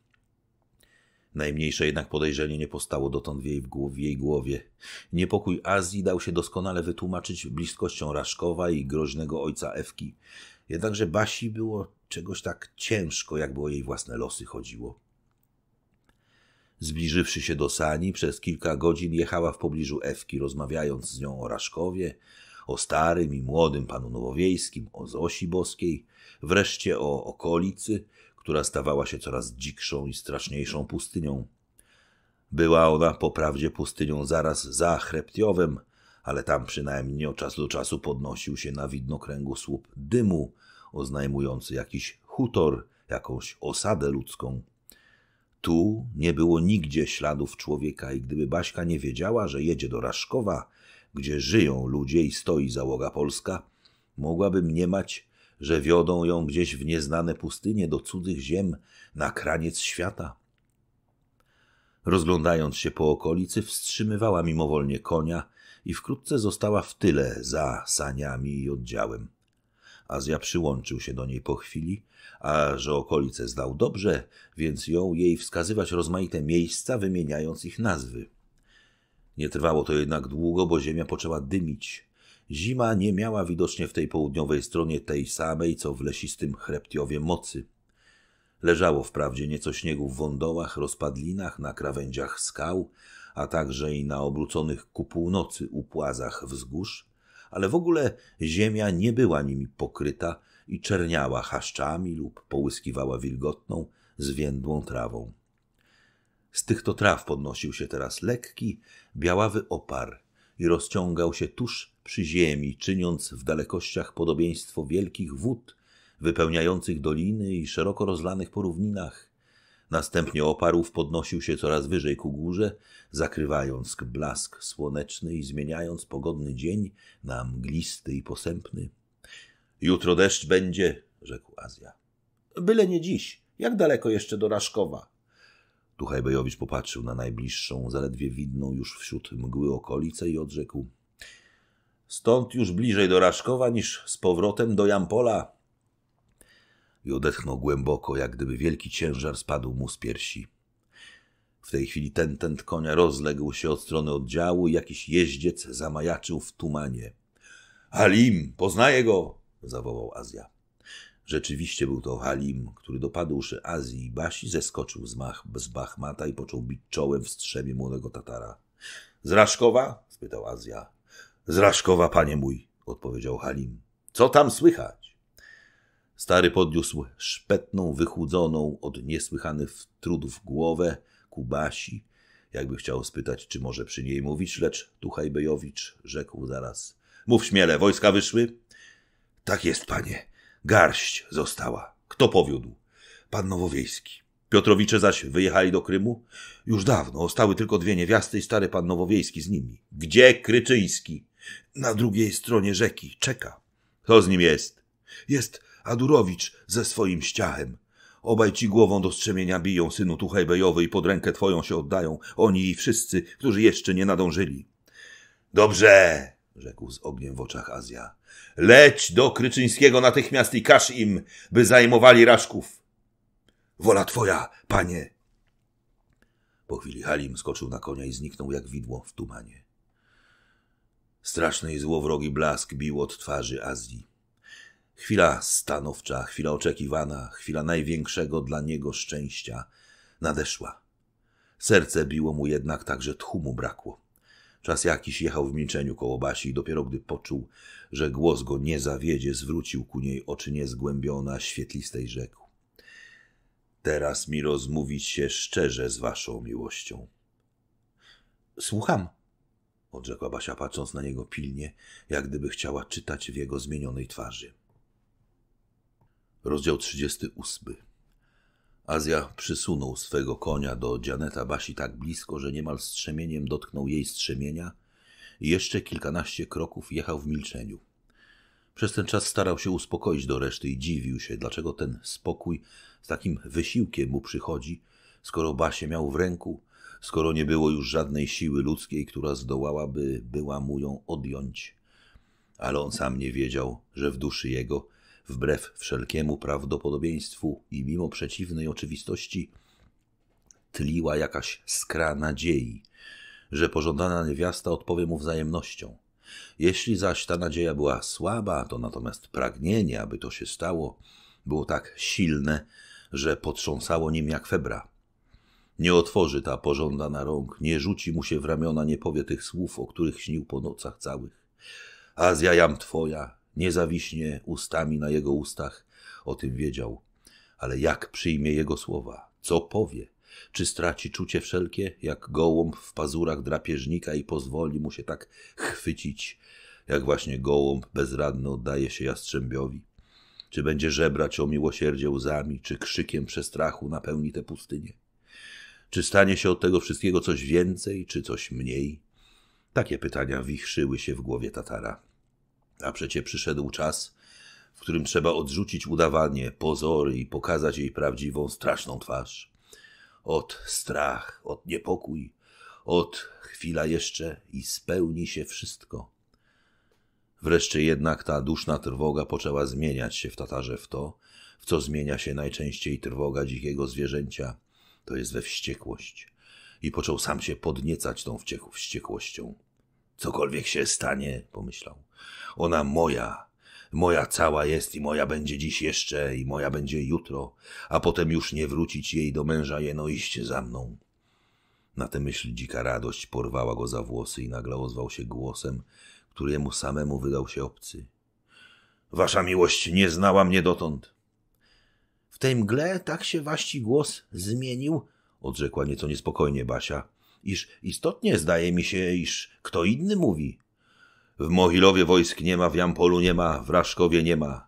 Najmniejsze jednak podejrzenie nie postało dotąd w jej, w jej głowie. Niepokój Azji dał się doskonale wytłumaczyć bliskością Raszkowa i groźnego ojca Ewki. Jednakże Basi było czegoś tak ciężko, jak było jej własne losy chodziło. Zbliżywszy się do Sani, przez kilka godzin jechała w pobliżu Ewki, rozmawiając z nią o Raszkowie, o starym i młodym panu Nowowiejskim, o Zosi Boskiej, wreszcie o okolicy, która stawała się coraz dzikszą i straszniejszą pustynią. Była ona poprawdzie pustynią zaraz za Chreptiowem, ale tam przynajmniej od czasu do czasu podnosił się na widnokręgu słup dymu, oznajmujący jakiś hutor, jakąś osadę ludzką. Tu nie było nigdzie śladów człowieka i gdyby Baśka nie wiedziała, że jedzie do Raszkowa, gdzie żyją ludzie i stoi załoga polska, mogłaby mniemać, że wiodą ją gdzieś w nieznane pustynie do cudzych ziem, na kraniec świata. Rozglądając się po okolicy, wstrzymywała mimowolnie konia i wkrótce została w tyle za saniami i oddziałem. Azja przyłączył się do niej po chwili, a że okolice zdał dobrze, więc jął jej wskazywać rozmaite miejsca, wymieniając ich nazwy. Nie trwało to jednak długo, bo ziemia poczęła dymić. Zima nie miała widocznie w tej południowej stronie tej samej, co w lesistym chreptiowie mocy. Leżało wprawdzie nieco śniegu w wądołach, rozpadlinach, na krawędziach skał, a także i na obróconych ku północy upłazach wzgórz, ale w ogóle ziemia nie była nimi pokryta i czerniała chaszczami lub połyskiwała wilgotną, zwiędłą trawą. Z tych to traw podnosił się teraz lekki, białawy opar i rozciągał się tuż przy ziemi, czyniąc w dalekościach podobieństwo wielkich wód, wypełniających doliny i szeroko rozlanych po równinach, Następnie oparów podnosił się coraz wyżej ku górze, zakrywając blask słoneczny i zmieniając pogodny dzień na mglisty i posępny. Jutro deszcz będzie, rzekł Azja. Byle nie dziś. Jak daleko jeszcze do Raszkowa? Tuchajbejowicz popatrzył na najbliższą, zaledwie widną już wśród mgły okolice i odrzekł. Stąd już bliżej do Raszkowa niż z powrotem do Jampola i odetchnął głęboko, jak gdyby wielki ciężar spadł mu z piersi. W tej chwili ten tent konia rozległ się od strony oddziału i jakiś jeździec zamajaczył w tumanie. Halim, poznaję go! zawołał Azja. Rzeczywiście był to Halim, który dopadłszy Azji i Basi, zeskoczył z, mach, z Bachmata i począł bić czołem w strzemie młodego Tatara. Z Raszkowa? spytał Azja. Z Raszkowa, panie mój, odpowiedział Halim. Co tam słychać? Stary podniósł szpetną, wychudzoną od niesłychanych trudów głowę ku Basi, jakby chciał spytać, czy może przy niej mówić, lecz Tuchajbejowicz rzekł zaraz. Mów śmiele, wojska wyszły? Tak jest, panie. Garść została. Kto powiódł? Pan Nowowiejski. Piotrowicze zaś wyjechali do Krymu? Już dawno, ostały tylko dwie niewiasty i stary pan Nowowiejski z nimi. Gdzie Kryczyński? Na drugiej stronie rzeki, czeka. Kto z nim jest? Jest Adurowicz ze swoim ściachem. Obaj ci głową do strzemienia biją, synu Tuchajbejowy, i pod rękę twoją się oddają, oni i wszyscy, którzy jeszcze nie nadążyli. Dobrze, rzekł z ogniem w oczach Azja. Leć do Kryczyńskiego natychmiast i każ im, by zajmowali Raszków. Wola twoja, panie. Po chwili Halim skoczył na konia i zniknął jak widło w tumanie. Straszny i złowrogi blask bił od twarzy Azji. Chwila stanowcza, chwila oczekiwana, chwila największego dla niego szczęścia nadeszła. Serce biło mu jednak tak, że tchu mu brakło. Czas jakiś jechał w milczeniu koło Basi i dopiero gdy poczuł, że głos go nie zawiedzie, zwrócił ku niej oczy niezgłębiona, świetlistej rzekł. Teraz mi rozmówić się szczerze z waszą miłością. Słucham, odrzekła Basia, patrząc na niego pilnie, jak gdyby chciała czytać w jego zmienionej twarzy. Rozdział 38. Azja przysunął swego konia do Dzianeta Basi tak blisko, że niemal strzemieniem dotknął jej strzemienia i jeszcze kilkanaście kroków jechał w milczeniu. Przez ten czas starał się uspokoić do reszty i dziwił się, dlaczego ten spokój z takim wysiłkiem mu przychodzi, skoro Basie miał w ręku, skoro nie było już żadnej siły ludzkiej, która zdołałaby była mu ją odjąć. Ale on sam nie wiedział, że w duszy jego – wbrew wszelkiemu prawdopodobieństwu i mimo przeciwnej oczywistości, tliła jakaś skra nadziei, że pożądana niewiasta odpowie mu wzajemnością. Jeśli zaś ta nadzieja była słaba, to natomiast pragnienie, aby to się stało, było tak silne, że potrząsało nim jak febra. Nie otworzy ta pożądana rąk, nie rzuci mu się w ramiona, nie powie tych słów, o których śnił po nocach całych. Azja jam twoja, nie zawiśnie ustami na jego ustach. O tym wiedział. Ale jak przyjmie jego słowa? Co powie? Czy straci czucie wszelkie, jak gołąb w pazurach drapieżnika i pozwoli mu się tak chwycić, jak właśnie gołąb bezradny oddaje się jastrzębiowi? Czy będzie żebrać o miłosierdzie łzami, czy krzykiem przestrachu napełni tę pustynię? Czy stanie się od tego wszystkiego coś więcej, czy coś mniej? Takie pytania wichrzyły się w głowie Tatara. A przecie przyszedł czas, w którym trzeba odrzucić udawanie, pozory i pokazać jej prawdziwą, straszną twarz. Od strach, od niepokój, od chwila jeszcze i spełni się wszystko. Wreszcie jednak ta duszna trwoga poczęła zmieniać się w Tatarze w to, w co zmienia się najczęściej trwoga dzikiego zwierzęcia, to jest we wściekłość. I począł sam się podniecać tą wściekłością. Cokolwiek się stanie, pomyślał, ona moja, moja cała jest i moja będzie dziś jeszcze i moja będzie jutro, a potem już nie wrócić jej do męża jeno iść za mną. Na tę myśl dzika radość porwała go za włosy i nagle ozwał się głosem, jemu samemu wydał się obcy. Wasza miłość nie znała mnie dotąd. W tej mgle tak się waści głos zmienił, odrzekła nieco niespokojnie Basia, iż istotnie zdaje mi się, iż kto inny mówi. W Mohilowie wojsk nie ma, w Jampolu nie ma, w Raszkowie nie ma.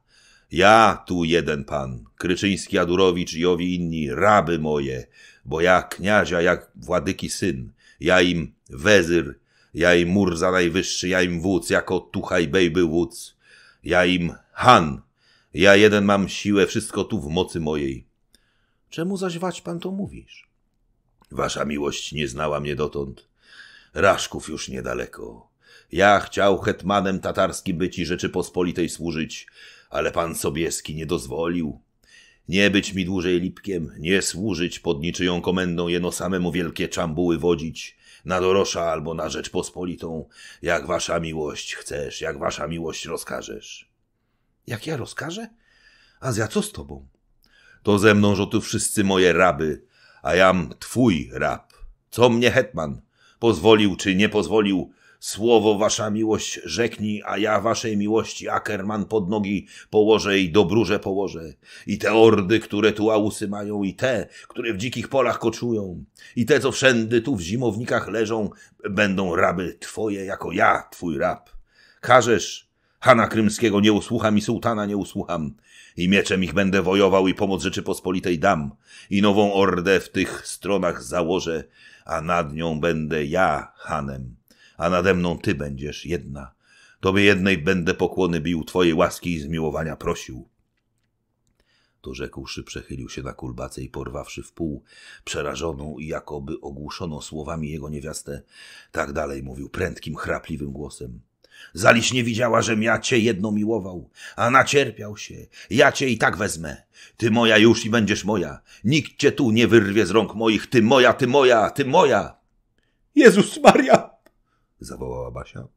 Ja tu jeden pan, Kryczyński, Adurowicz i owi inni, raby moje, bo ja kniazia, jak władyki syn, ja im wezyr, ja im murza najwyższy, ja im wódz, jako Tuchaj bejby wódz, ja im han, ja jeden mam siłę, wszystko tu w mocy mojej. Czemu zaś wać pan to mówisz? Wasza miłość nie znała mnie dotąd. Raszków już niedaleko. Ja chciał hetmanem tatarskim być i Rzeczypospolitej służyć, ale pan Sobieski nie dozwolił. Nie być mi dłużej Lipkiem, nie służyć pod niczyją komendą, jeno samemu wielkie czambuły wodzić, na Dorosza albo na Rzeczpospolitą, jak wasza miłość chcesz, jak wasza miłość rozkażesz. Jak ja rozkażę? ja co z tobą? To ze mną rzotu wszyscy moje raby, a jam twój rab. Co mnie hetman? Pozwolił czy nie pozwolił, Słowo wasza miłość rzeknij, a ja waszej miłości Akerman pod nogi położę i dobróże położę. I te ordy, które tu ausy mają, i te, które w dzikich polach koczują, i te, co wszędy tu w zimownikach leżą, będą raby twoje, jako ja, twój rab. Każesz, Hana Krymskiego nie usłucham i sułtana nie usłucham. I mieczem ich będę wojował i pomoc Rzeczypospolitej dam. I nową ordę w tych stronach założę, a nad nią będę ja, Hanem a nade mną Ty będziesz jedna. Tobie jednej będę pokłony bił, Twojej łaski i zmiłowania prosił. To rzekłszy, przechylił się na kulbacę i porwawszy w pół, przerażoną i jakoby ogłuszoną słowami jego niewiastę, tak dalej mówił prędkim, chrapliwym głosem. Zaliś nie widziała, żem ja cię jedno miłował, a nacierpiał się. Ja cię i tak wezmę. Ty moja już i będziesz moja. Nikt cię tu nie wyrwie z rąk moich. Ty moja, ty moja, ty moja. Jezus Maria! zawołała Basia.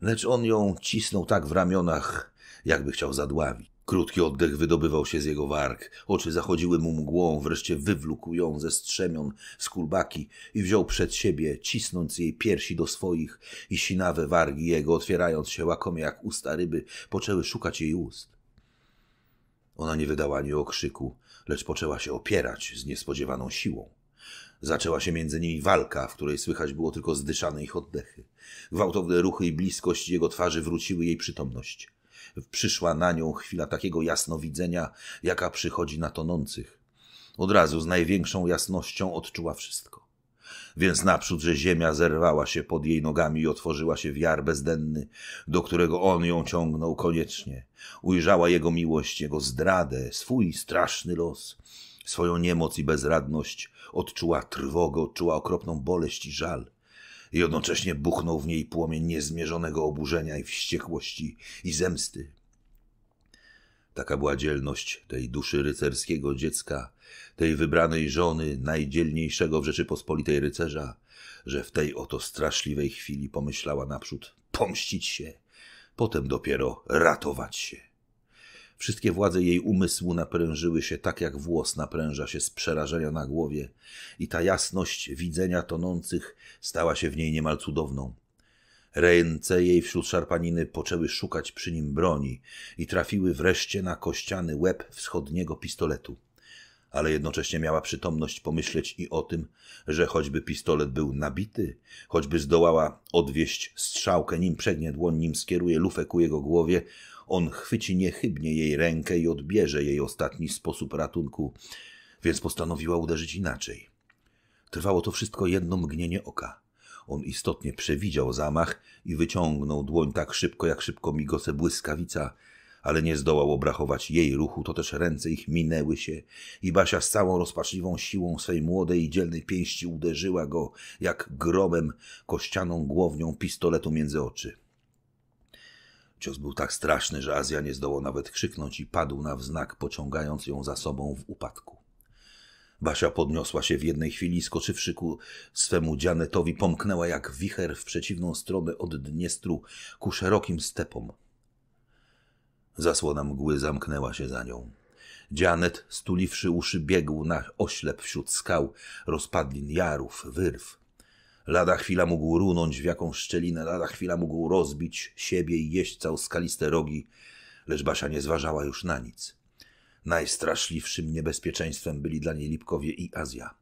Lecz on ją cisnął tak w ramionach, jakby chciał zadławić. Krótki oddech wydobywał się z jego warg, oczy zachodziły mu mgłą, wreszcie wywlókł ją ze strzemion z kulbaki i wziął przed siebie, cisnąc jej piersi do swoich i sinawe wargi jego, otwierając się łakomie jak usta ryby, poczęły szukać jej ust. Ona nie wydała ani okrzyku, lecz poczęła się opierać z niespodziewaną siłą. Zaczęła się między nimi walka, w której słychać było tylko zdyszane ich oddechy. Gwałtowne ruchy i bliskość jego twarzy wróciły jej przytomność. Przyszła na nią chwila takiego jasnowidzenia, jaka przychodzi na tonących. Od razu z największą jasnością odczuła wszystko. Więc naprzód, że ziemia zerwała się pod jej nogami i otworzyła się wiar bezdenny, do którego on ją ciągnął koniecznie. Ujrzała jego miłość, jego zdradę, swój straszny los swoją niemoc i bezradność, odczuła trwogę, odczuła okropną boleść i żal. I jednocześnie buchnął w niej płomień niezmierzonego oburzenia i wściekłości i zemsty. Taka była dzielność tej duszy rycerskiego dziecka, tej wybranej żony, najdzielniejszego w Rzeczypospolitej rycerza, że w tej oto straszliwej chwili pomyślała naprzód pomścić się, potem dopiero ratować się. Wszystkie władze jej umysłu naprężyły się tak, jak włos napręża się z przerażenia na głowie, i ta jasność widzenia tonących stała się w niej niemal cudowną. Ręce jej wśród szarpaniny poczęły szukać przy nim broni i trafiły wreszcie na kościany łeb wschodniego pistoletu. Ale jednocześnie miała przytomność pomyśleć i o tym, że choćby pistolet był nabity, choćby zdołała odwieść strzałkę, nim przegnie dłoń, nim skieruje lufę ku jego głowie, on chwyci niechybnie jej rękę i odbierze jej ostatni sposób ratunku, więc postanowiła uderzyć inaczej. Trwało to wszystko jedno mgnienie oka. On istotnie przewidział zamach i wyciągnął dłoń tak szybko, jak szybko migose błyskawica, ale nie zdołał obrachować jej ruchu, to też ręce ich minęły się i Basia z całą rozpaczliwą siłą swej młodej i dzielnej pięści uderzyła go jak grobem kościaną głownią pistoletu między oczy. Cios był tak straszny, że Azja nie zdołał nawet krzyknąć i padł na wznak, pociągając ją za sobą w upadku. Basia podniosła się w jednej chwili i skoczywszy ku swemu dzianetowi, pomknęła jak wicher w przeciwną stronę od Dniestru ku szerokim stepom. Zasłona mgły zamknęła się za nią. Dzianet, stuliwszy uszy, biegł na oślep wśród skał, rozpadlin, jarów, wyrw. Lada chwila mógł runąć w jaką szczelinę, lada chwila mógł rozbić siebie i jeść cał skaliste rogi, lecz Basia nie zważała już na nic. Najstraszliwszym niebezpieczeństwem byli dla niej Lipkowie i Azja.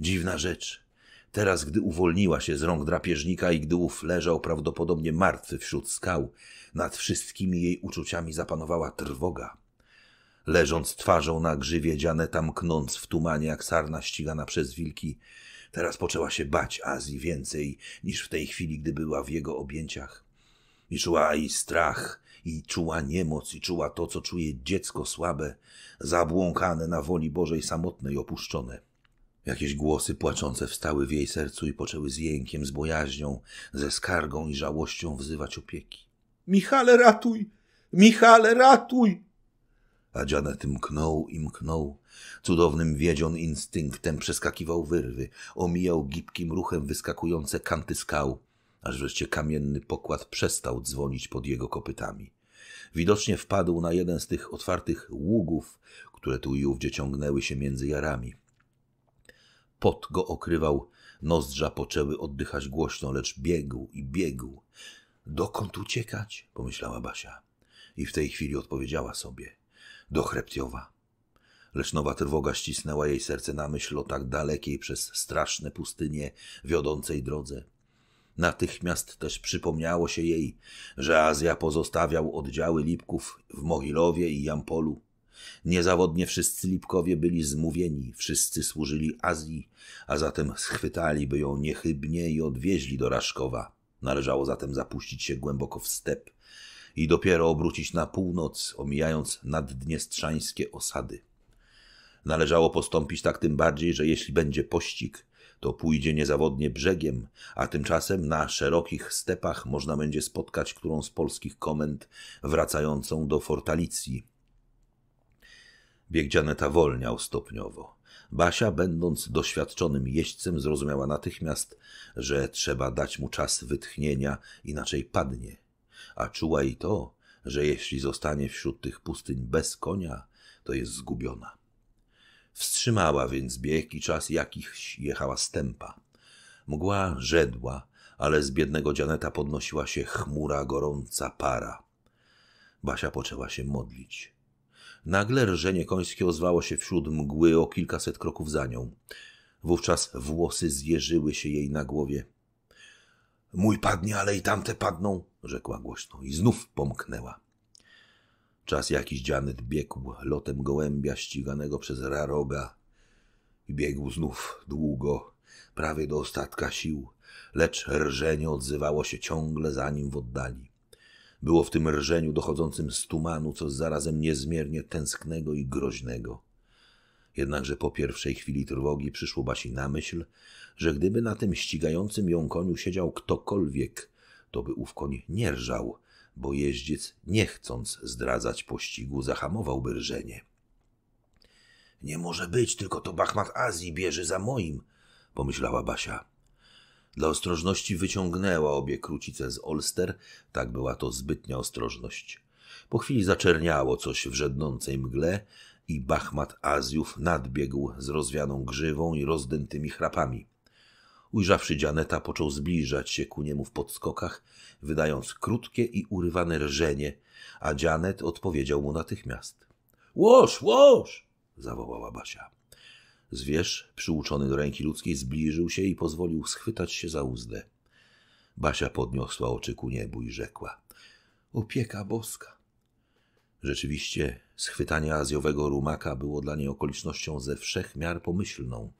Dziwna rzecz. Teraz, gdy uwolniła się z rąk drapieżnika i gdy ów leżał prawdopodobnie martwy wśród skał, nad wszystkimi jej uczuciami zapanowała trwoga. Leżąc twarzą na grzywie, Dzianeta tamknąc w tumanie jak sarna ścigana przez wilki, Teraz poczęła się bać Azji więcej niż w tej chwili, gdy była w jego objęciach. I czuła i strach, i czuła niemoc, i czuła to, co czuje dziecko słabe, zabłąkane na woli Bożej samotnej, opuszczone. Jakieś głosy płaczące wstały w jej sercu i poczęły z jękiem, z bojaźnią, ze skargą i żałością wzywać opieki. Michale, ratuj! Michale, ratuj! A Janet mknął i mknął, Cudownym wiedzion instynktem przeskakiwał wyrwy, omijał gibkim ruchem wyskakujące kanty skał, aż wreszcie kamienny pokład przestał dzwonić pod jego kopytami. Widocznie wpadł na jeden z tych otwartych ługów, które tu i ówdzie ciągnęły się między jarami. Pot go okrywał, nozdrza poczęły oddychać głośno, lecz biegł i biegł. Dokąd uciekać? pomyślała Basia. I w tej chwili odpowiedziała sobie. Do Chreptiowa lecz nowa trwoga ścisnęła jej serce na myśl o tak dalekiej przez straszne pustynie wiodącej drodze. Natychmiast też przypomniało się jej, że Azja pozostawiał oddziały Lipków w Mogilowie i Jampolu. Niezawodnie wszyscy Lipkowie byli zmówieni, wszyscy służyli Azji, a zatem schwytaliby ją niechybnie i odwieźli do Raszkowa. Należało zatem zapuścić się głęboko w step i dopiero obrócić na północ, omijając naddniestrzańskie osady. Należało postąpić tak tym bardziej, że jeśli będzie pościg, to pójdzie niezawodnie brzegiem, a tymczasem na szerokich stepach można będzie spotkać którą z polskich komend wracającą do fortalicji. Biegdzianeta wolniał stopniowo. Basia, będąc doświadczonym jeźdźcem, zrozumiała natychmiast, że trzeba dać mu czas wytchnienia, inaczej padnie. A czuła i to, że jeśli zostanie wśród tych pustyń bez konia, to jest zgubiona. Wstrzymała więc bieg i czas jakichś jechała stępa. Mgła rzedła, ale z biednego dzianeta podnosiła się chmura, gorąca para. Basia poczęła się modlić. Nagle rżenie końskie ozwało się wśród mgły o kilkaset kroków za nią. Wówczas włosy zjeżyły się jej na głowie. Mój padnie, ale i tamte padną, rzekła głośno i znów pomknęła. Czas jakiś dzianet biegł lotem gołębia ściganego przez raroga i biegł znów długo, prawie do ostatka sił, lecz rżenie odzywało się ciągle za nim w oddali. Było w tym rżeniu dochodzącym z tumanu coś zarazem niezmiernie tęsknego i groźnego. Jednakże po pierwszej chwili trwogi przyszło Basi na myśl, że gdyby na tym ścigającym ją koniu siedział ktokolwiek, to by ów koń nie rżał, bo jeździec, nie chcąc zdradzać pościgu, zahamował byrzenie. Nie może być, tylko to Bachmat Azji bierze za moim, pomyślała Basia. Dla ostrożności wyciągnęła obie krucice z olster, tak była to zbytnia ostrożność. Po chwili zaczerniało coś w rzednącej mgle i Bachmat Azjów nadbiegł z rozwianą grzywą i rozdętymi chrapami. Ujrzawszy Dzianeta, począł zbliżać się ku niemu w podskokach, wydając krótkie i urywane rżenie, a Dzianet odpowiedział mu natychmiast. Łoż, łoż! zawołała Basia. Zwierz, przyuczony do ręki ludzkiej, zbliżył się i pozwolił schwytać się za uzdę. Basia podniosła oczy ku niebu i rzekła: Opieka boska. Rzeczywiście, schwytanie azjowego rumaka było dla niej okolicznością ze wszech miar pomyślną.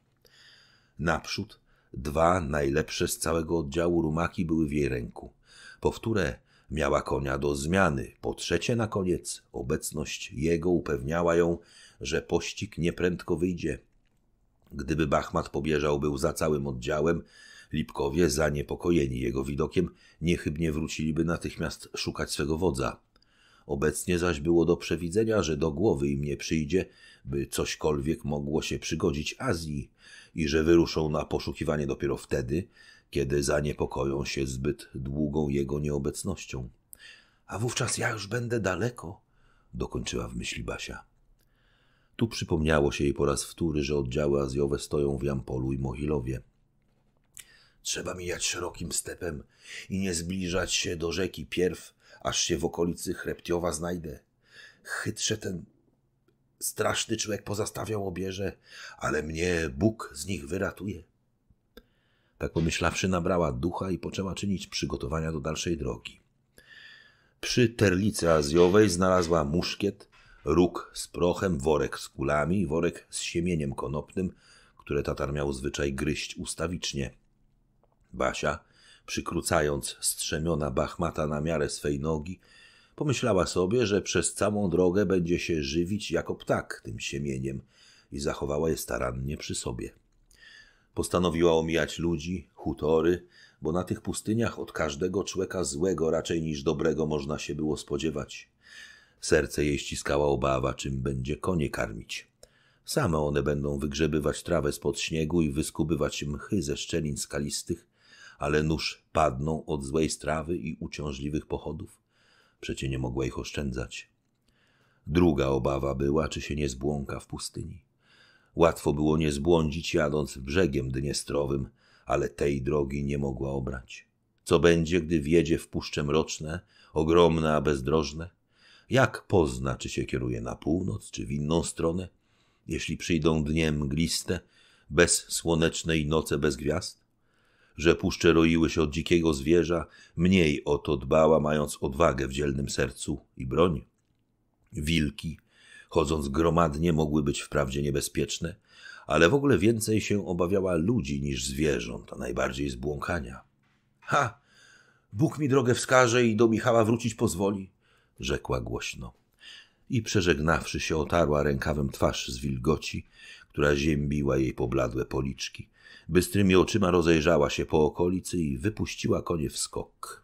Naprzód Dwa najlepsze z całego oddziału rumaki były w jej ręku. Powtórę miała konia do zmiany. Po trzecie na koniec obecność jego upewniała ją, że pościg nieprędko wyjdzie. Gdyby Bachmat pobieżał był za całym oddziałem, Lipkowie, zaniepokojeni jego widokiem, niechybnie wróciliby natychmiast szukać swego wodza. Obecnie zaś było do przewidzenia, że do głowy im nie przyjdzie, by cośkolwiek mogło się przygodzić Azji i że wyruszą na poszukiwanie dopiero wtedy, kiedy zaniepokoją się zbyt długą jego nieobecnością. A wówczas ja już będę daleko, dokończyła w myśli Basia. Tu przypomniało się jej po raz wtóry, że oddziały azjowe stoją w Jampolu i Mohilowie. Trzeba mijać szerokim stepem i nie zbliżać się do rzeki pierw, aż się w okolicy Chreptiowa znajdę. Chytrze ten straszny człowiek pozastawiał obierze, ale mnie Bóg z nich wyratuje. Tak pomyślawszy, nabrała ducha i poczęła czynić przygotowania do dalszej drogi. Przy terlicy azjowej znalazła muszkiet, róg z prochem, worek z kulami i worek z siemieniem konopnym, które Tatar miał zwyczaj gryźć ustawicznie. Basia przykrócając strzemiona Bachmata na miarę swej nogi, pomyślała sobie, że przez całą drogę będzie się żywić jako ptak tym siemieniem i zachowała je starannie przy sobie. Postanowiła omijać ludzi, hutory, bo na tych pustyniach od każdego człowieka złego raczej niż dobrego można się było spodziewać. Serce jej ściskała obawa, czym będzie konie karmić. Same one będą wygrzebywać trawę spod śniegu i wyskubywać mchy ze szczelin skalistych, ale nóż padną od złej strawy i uciążliwych pochodów? Przecie nie mogła ich oszczędzać. Druga obawa była, czy się nie zbłąka w pustyni. Łatwo było nie zbłądzić jadąc brzegiem dniestrowym, ale tej drogi nie mogła obrać. Co będzie, gdy wjedzie w puszcze mroczne, ogromne a bezdrożne? Jak pozna, czy się kieruje na północ, czy w inną stronę? Jeśli przyjdą dnie mgliste, bez słonecznej noce bez gwiazd? że puszcze roiły się od dzikiego zwierza, mniej o to dbała, mając odwagę w dzielnym sercu i broń. Wilki, chodząc gromadnie, mogły być wprawdzie niebezpieczne, ale w ogóle więcej się obawiała ludzi niż zwierząt, a najbardziej zbłąkania. Ha! Bóg mi drogę wskaże i do Michała wrócić pozwoli, rzekła głośno. I przeżegnawszy się, otarła rękawem twarz z wilgoci, która ziębiła jej pobladłe policzki – Bystrymi oczyma rozejrzała się po okolicy i wypuściła konie w skok.